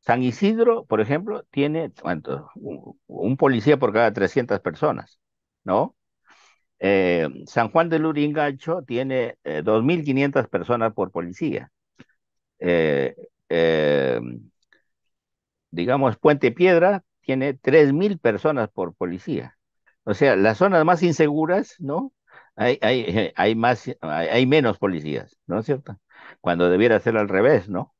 San Isidro, por ejemplo, tiene ¿cuánto? Un, policía por cada 300 personas, ¿no? Eh, San Juan de Lurigancho tiene 2.500 eh, personas por policía. Eh, digamos, Puente Piedra tiene 3.000 personas por policía. O sea, las zonas más inseguras, ¿no? Hay, hay, hay más, hay, menos policías, ¿no es cierto? Cuando debiera ser al revés, ¿no?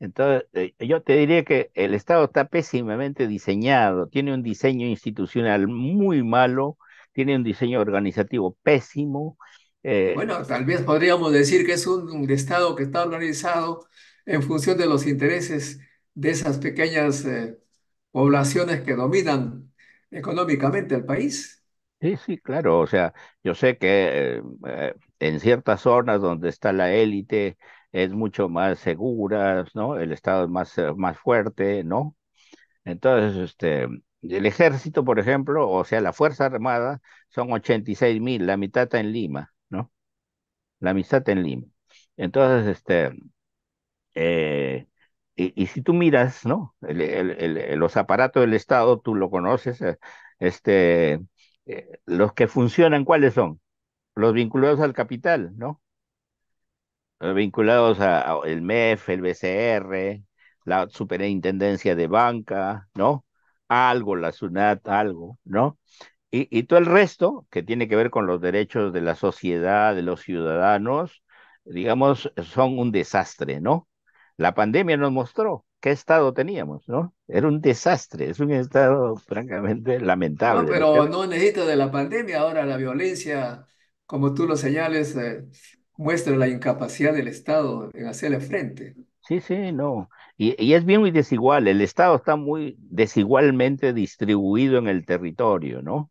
Entonces, eh, yo te diría que el Estado está pésimamente diseñado, tiene un diseño institucional muy malo, tiene un diseño organizativo pésimo. Eh, bueno, tal vez podríamos decir que es un Estado que está organizado en función de los intereses de esas pequeñas eh, poblaciones que dominan económicamente el país. Sí, sí, claro. O sea, yo sé que eh, en ciertas zonas donde está la élite es mucho más segura, ¿no? El Estado es más, eh, más fuerte, ¿no? Entonces, este, el ejército, por ejemplo, o sea, la Fuerza Armada son 86 mil, la mitad está en Lima, ¿no? La mitad está en Lima. Entonces, este, y, si tú miras, ¿no? los aparatos del Estado, tú lo conoces, eh, este, eh, los que funcionan, ¿cuáles son? Los vinculados al capital, ¿no? Los vinculados al el MEF, el BCR, la Superintendencia de Banca, ¿no? Algo, la SUNAT, algo, ¿no? y todo el resto que tiene que ver con los derechos de la sociedad, de los ciudadanos, digamos, son un desastre, ¿no? la pandemia nos mostró qué estado teníamos, ¿no? Era un desastre, es un estado francamente lamentable. pero no necesito de la pandemia, ahora la violencia, como tú lo señales, eh, muestra la incapacidad del Estado en hacerle frente. Sí, sí, no. Y, y, es bien muy desigual, el Estado está muy desigualmente distribuido en el territorio, ¿no?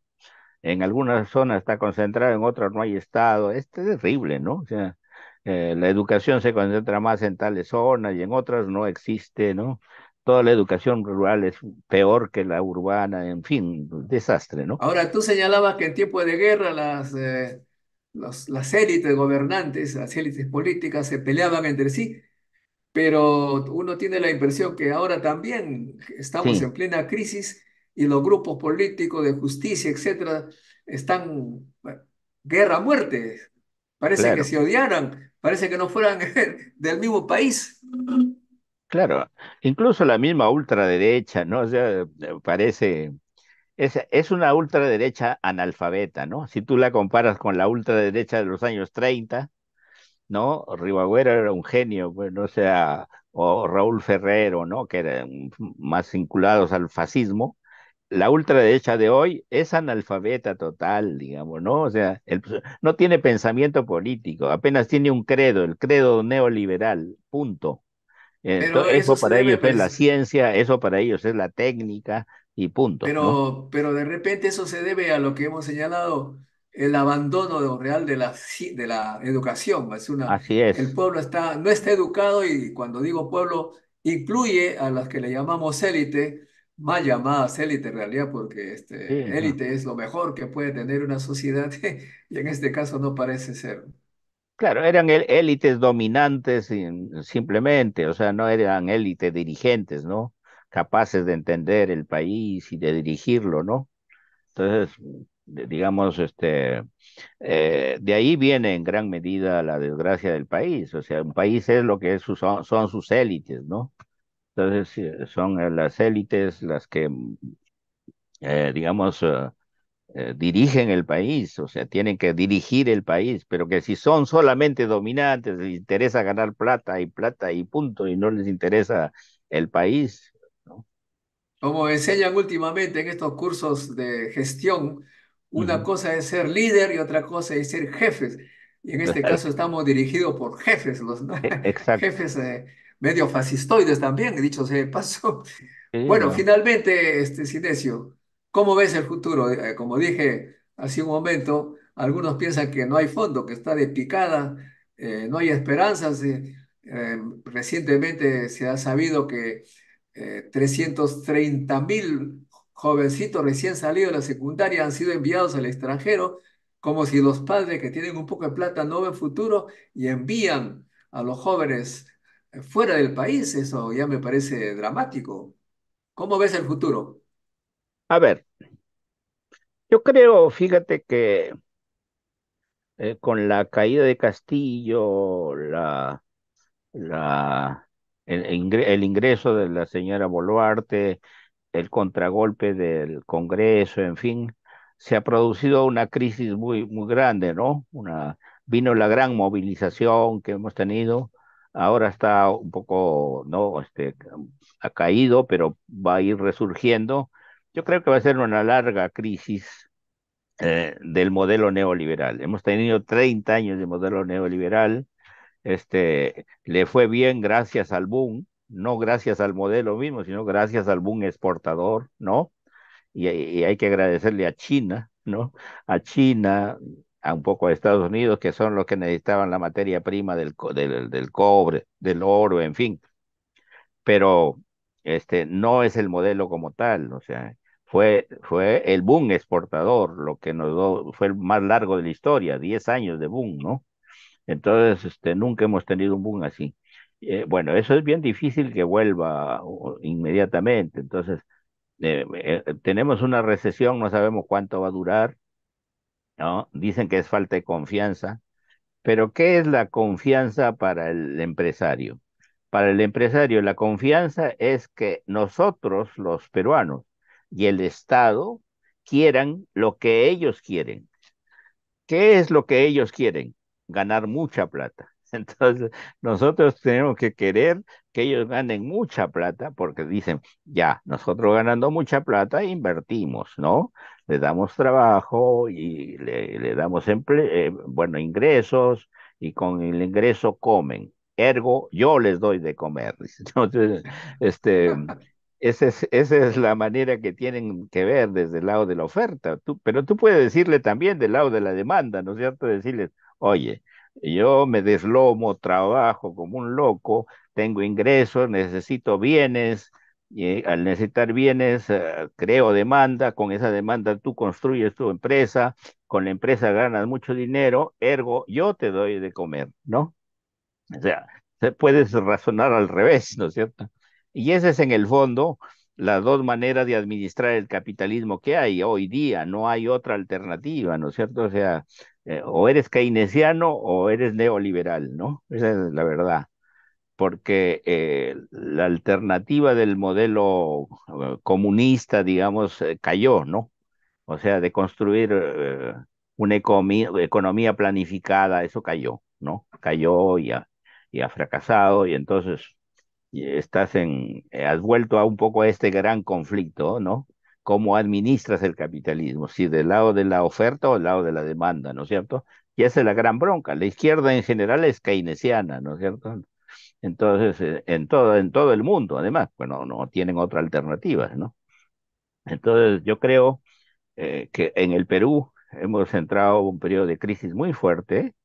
En algunas zonas está concentrado, en otras no hay Estado, es terrible, ¿no? O sea, eh, la educación se concentra más en tales zonas y en otras no existe, ¿no? Toda la educación rural es peor que la urbana, en fin, desastre, ¿no? Ahora, tú señalabas que en tiempos de guerra las, eh, las élites gobernantes, las élites políticas se peleaban entre sí, pero uno tiene la impresión que ahora también estamos en plena crisis y los grupos políticos de justicia, etcétera, están guerra a muerte. Parece que se odiaran parece que no fueran del mismo país. Claro, incluso la misma ultraderecha, ¿no? O sea, parece, es, es, una ultraderecha analfabeta, ¿no? Si tú la comparas con la ultraderecha de los años 30, ¿no? Ribagüera era un genio, pues, no sea, o Raúl Ferrero, ¿no? Que eran más vinculados al fascismo, la ultraderecha de hoy es analfabeta total, digamos, ¿no? O sea, pues, no tiene pensamiento político, apenas tiene un credo, el credo neoliberal, punto. eso, para ellos es la ciencia, eso para ellos es la técnica y punto. Pero, pero de repente eso se debe a lo que hemos señalado, el abandono real de la, de la educación. Es una, Así es. El pueblo está, no está educado y cuando digo pueblo, incluye a las que le llamamos élite, más llamadas élite en realidad, porque este, élite es lo mejor que puede tener una sociedad y en este caso no parece ser. Claro, eran élites dominantes simplemente, o sea, no eran élites dirigentes, ¿no? Capaces de entender el país y de dirigirlo, ¿no? Entonces, digamos, este, eh, de ahí viene en gran medida la desgracia del país, o sea, un país es lo que son sus élites, ¿no? Entonces, son eh, las élites las que, eh, digamos, eh, dirigen el país, o sea, tienen que dirigir el país, pero que si son solamente dominantes, les interesa ganar plata y plata y punto, y no les interesa el país. Como enseñan últimamente en estos cursos de gestión, una cosa es ser líder y otra cosa es ser jefes. Y en este caso estamos dirigidos por jefes, los e, Exacto. jefes medio fascistoides también, dicho sea de paso. bueno, finalmente, este, Sinesio, ¿cómo ves el futuro? Eh, como dije hace un momento, algunos piensan que no hay fondo, que está de picada, eh, no hay esperanzas. Eh, em, recientemente se ha sabido que 330 mil jovencitos recién salidos de la secundaria han sido enviados al extranjero, como si los padres que tienen un poco de plata no ven futuro y envían a los jóvenes fuera del país, eso ya me parece dramático. ¿Cómo ves el futuro? A ver, yo creo, fíjate que eh, con la caída de Castillo, la, la, el, el ingreso de la señora Boluarte, el contragolpe del Congreso, en fin, se ha producido una crisis muy, muy grande, ¿no? Una, vino la gran movilización que hemos tenido ahora está un poco, ¿no? Este, ha caído, pero va a ir resurgiendo. Yo creo que va a ser una larga crisis eh, del modelo neoliberal. Hemos tenido 30 años de modelo neoliberal. Este, le fue bien gracias al boom, no gracias al modelo mismo, sino gracias al boom exportador, ¿no? Y, y hay que agradecerle a China, ¿no? A China, a un poco a Estados Unidos, que son los que necesitaban la materia prima del, del, cobre, del oro, en fin. Pero este, no es el modelo como tal, o sea, fue, fue el boom exportador, lo que nos dio fue el más largo de la historia, 10 años de boom, ¿no? Entonces, este, nunca hemos tenido un boom así. Eh, bueno, eso es bien difícil que vuelva inmediatamente, entonces, eh, eh, tenemos una recesión, no sabemos cuánto va a durar, Dicen que es falta de confianza, pero ¿qué es la confianza para el empresario? Para el empresario, la confianza es que nosotros, los peruanos y el Estado, quieran lo que ellos quieren. ¿Qué es lo que ellos quieren? Ganar mucha plata. Entonces, nosotros tenemos que querer que ellos ganen mucha plata, porque dicen, ya, nosotros ganando mucha plata invertimos, ¿no? le damos trabajo y le, damos eh, bueno, ingresos y con el ingreso comen. Ergo, yo les doy de comer. Entonces, este, esa es, esa es la manera que tienen que ver desde el lado de la oferta. Tú, pero tú puedes decirle también del lado de la demanda, ¿no es cierto? Decirles, oye, yo me deslomo, trabajo como un loco, tengo ingresos, necesito bienes, eh, al necesitar bienes, eh, creo demanda, con esa demanda tú construyes tu empresa, con la empresa ganas mucho dinero, ergo yo te doy de comer, ¿no? O sea, puedes razonar al revés, ¿no es cierto? Y ese es en el fondo las dos maneras de administrar el capitalismo que hay hoy día, no hay otra alternativa, ¿no es cierto? O sea, eh, o eres keynesiano o eres neoliberal, ¿no? Esa es la verdad porque eh, la alternativa del modelo eh, comunista, digamos, eh, cayó, ¿no? O sea, de construir una economía, planificada, eso cayó, ¿no? Cayó y ha, fracasado y entonces estás en, has vuelto a un poco a este gran conflicto, ¿no? Cómo administras el capitalismo, si del lado de la oferta o del lado de la demanda, ¿no es cierto? Y esa es la gran bronca. La izquierda en general es keynesiana, ¿no es cierto? Entonces, eh, en todo, el mundo, además, bueno, no tienen otra alternativa, ¿no? Entonces, yo creo eh, que en el Perú hemos entrado en un periodo de crisis muy fuerte,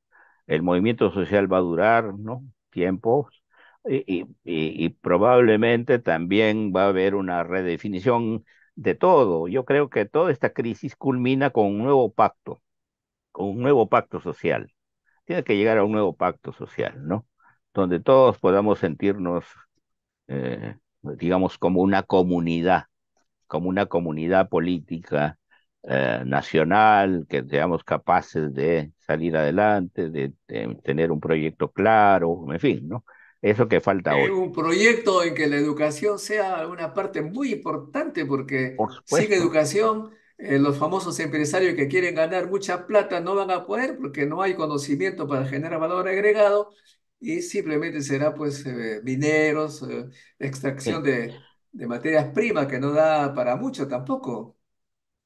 el movimiento social va a durar, ¿no? Tiempos y probablemente también va a haber una redefinición de todo. Yo creo que toda esta crisis culmina con un nuevo pacto, con un nuevo pacto social. Tiene que llegar a un nuevo pacto social, ¿no? donde todos podamos sentirnos, eh, digamos, como una comunidad, como una comunidad política eh, nacional, que seamos capaces de salir adelante, de, tener un proyecto claro, en fin, ¿no? Eso que falta eh, hoy. Un proyecto en que la educación sea una parte muy importante, porque sin educación los famosos empresarios que quieren ganar mucha plata no van a poder porque no hay conocimiento para generar valor agregado y simplemente será pues mineros, eh, eh, extracción de, materias primas que no da para mucho tampoco.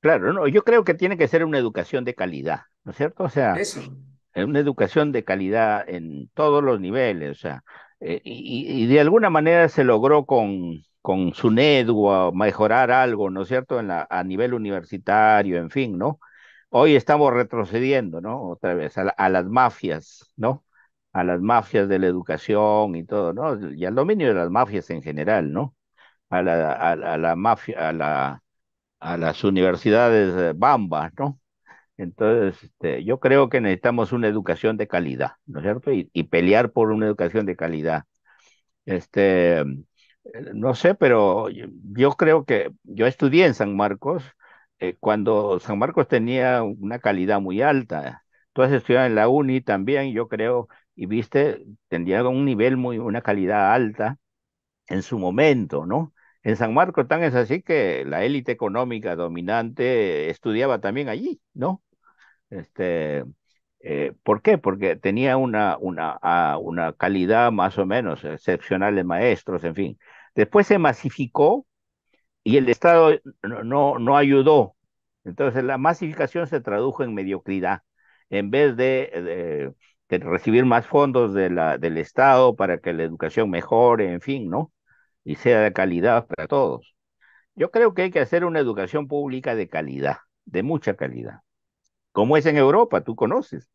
Claro, no, yo creo que tiene que ser una educación de calidad, ¿no es cierto? O sea, Eso. Eh, una educación de calidad en todos los niveles, o sea, y, de alguna manera se logró con, con SUNEDU mejorar algo, ¿no es cierto?, en a nivel universitario, en fin, ¿no? Hoy estamos retrocediendo, ¿no? Otra vez, a las mafias, ¿no? a las mafias de la educación y todo, ¿no? Y al dominio de las mafias en general, ¿no? A la, a, la mafia, a la a las universidades eh, bambas, ¿no? Entonces, este, yo creo que necesitamos una educación de calidad, ¿no es cierto? Y, pelear por una educación de calidad. Este, no sé, pero yo, creo que yo estudié en San Marcos eh, cuando San Marcos tenía una calidad muy alta. Tú has estudiado en la UNI también, yo creo y viste, tendría un nivel muy, una calidad alta en su momento, ¿no? En San Marcos tan es así que la élite económica dominante estudiaba también allí, ¿no? Este, eh, ¿Por qué? Porque tenía una, una, ah, una calidad más o menos excepcional de maestros, en fin. Después se masificó y el Estado no, no ayudó. Entonces la masificación se tradujo en mediocridad. En vez de recibir más fondos del Estado para que la educación mejore, en fin, ¿no? Y sea de calidad para todos. Yo creo que hay que hacer una educación pública de calidad, de mucha calidad, como es en Europa, tú conoces.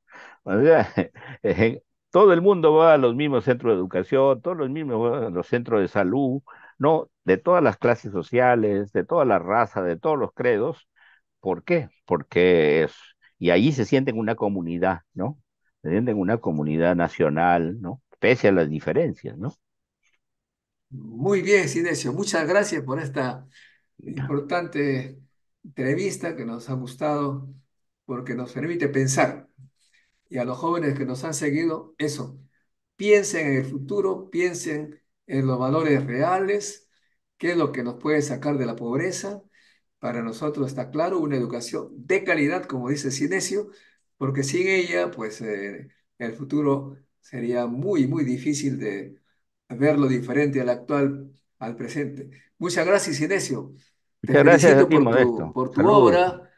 todo el mundo va a los mismos centros de educación, todos los mismos los centros de salud, ¿no? De todas las clases sociales, de toda la raza, de todos los credos. ¿Por qué? Porque es, y ahí se sienten una comunidad, ¿no? en Una comunidad nacional, ¿no? Pese a las diferencias, ¿no? Muy bien, Sinesio. Muchas gracias por esta importante entrevista que nos ha gustado porque nos permite pensar. Y a los jóvenes que nos han seguido, eso, piensen en el futuro, piensen en los valores reales, qué es lo que nos puede sacar de la pobreza. Para nosotros está claro, una educación de calidad, como dice Sinesio, porque sin ella, pues eh, el futuro sería muy, muy difícil de verlo diferente al actual, al presente. Muchas gracias, Inesio. ti, por, tu, obra,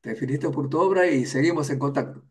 te felicito por tu obra y seguimos en contacto.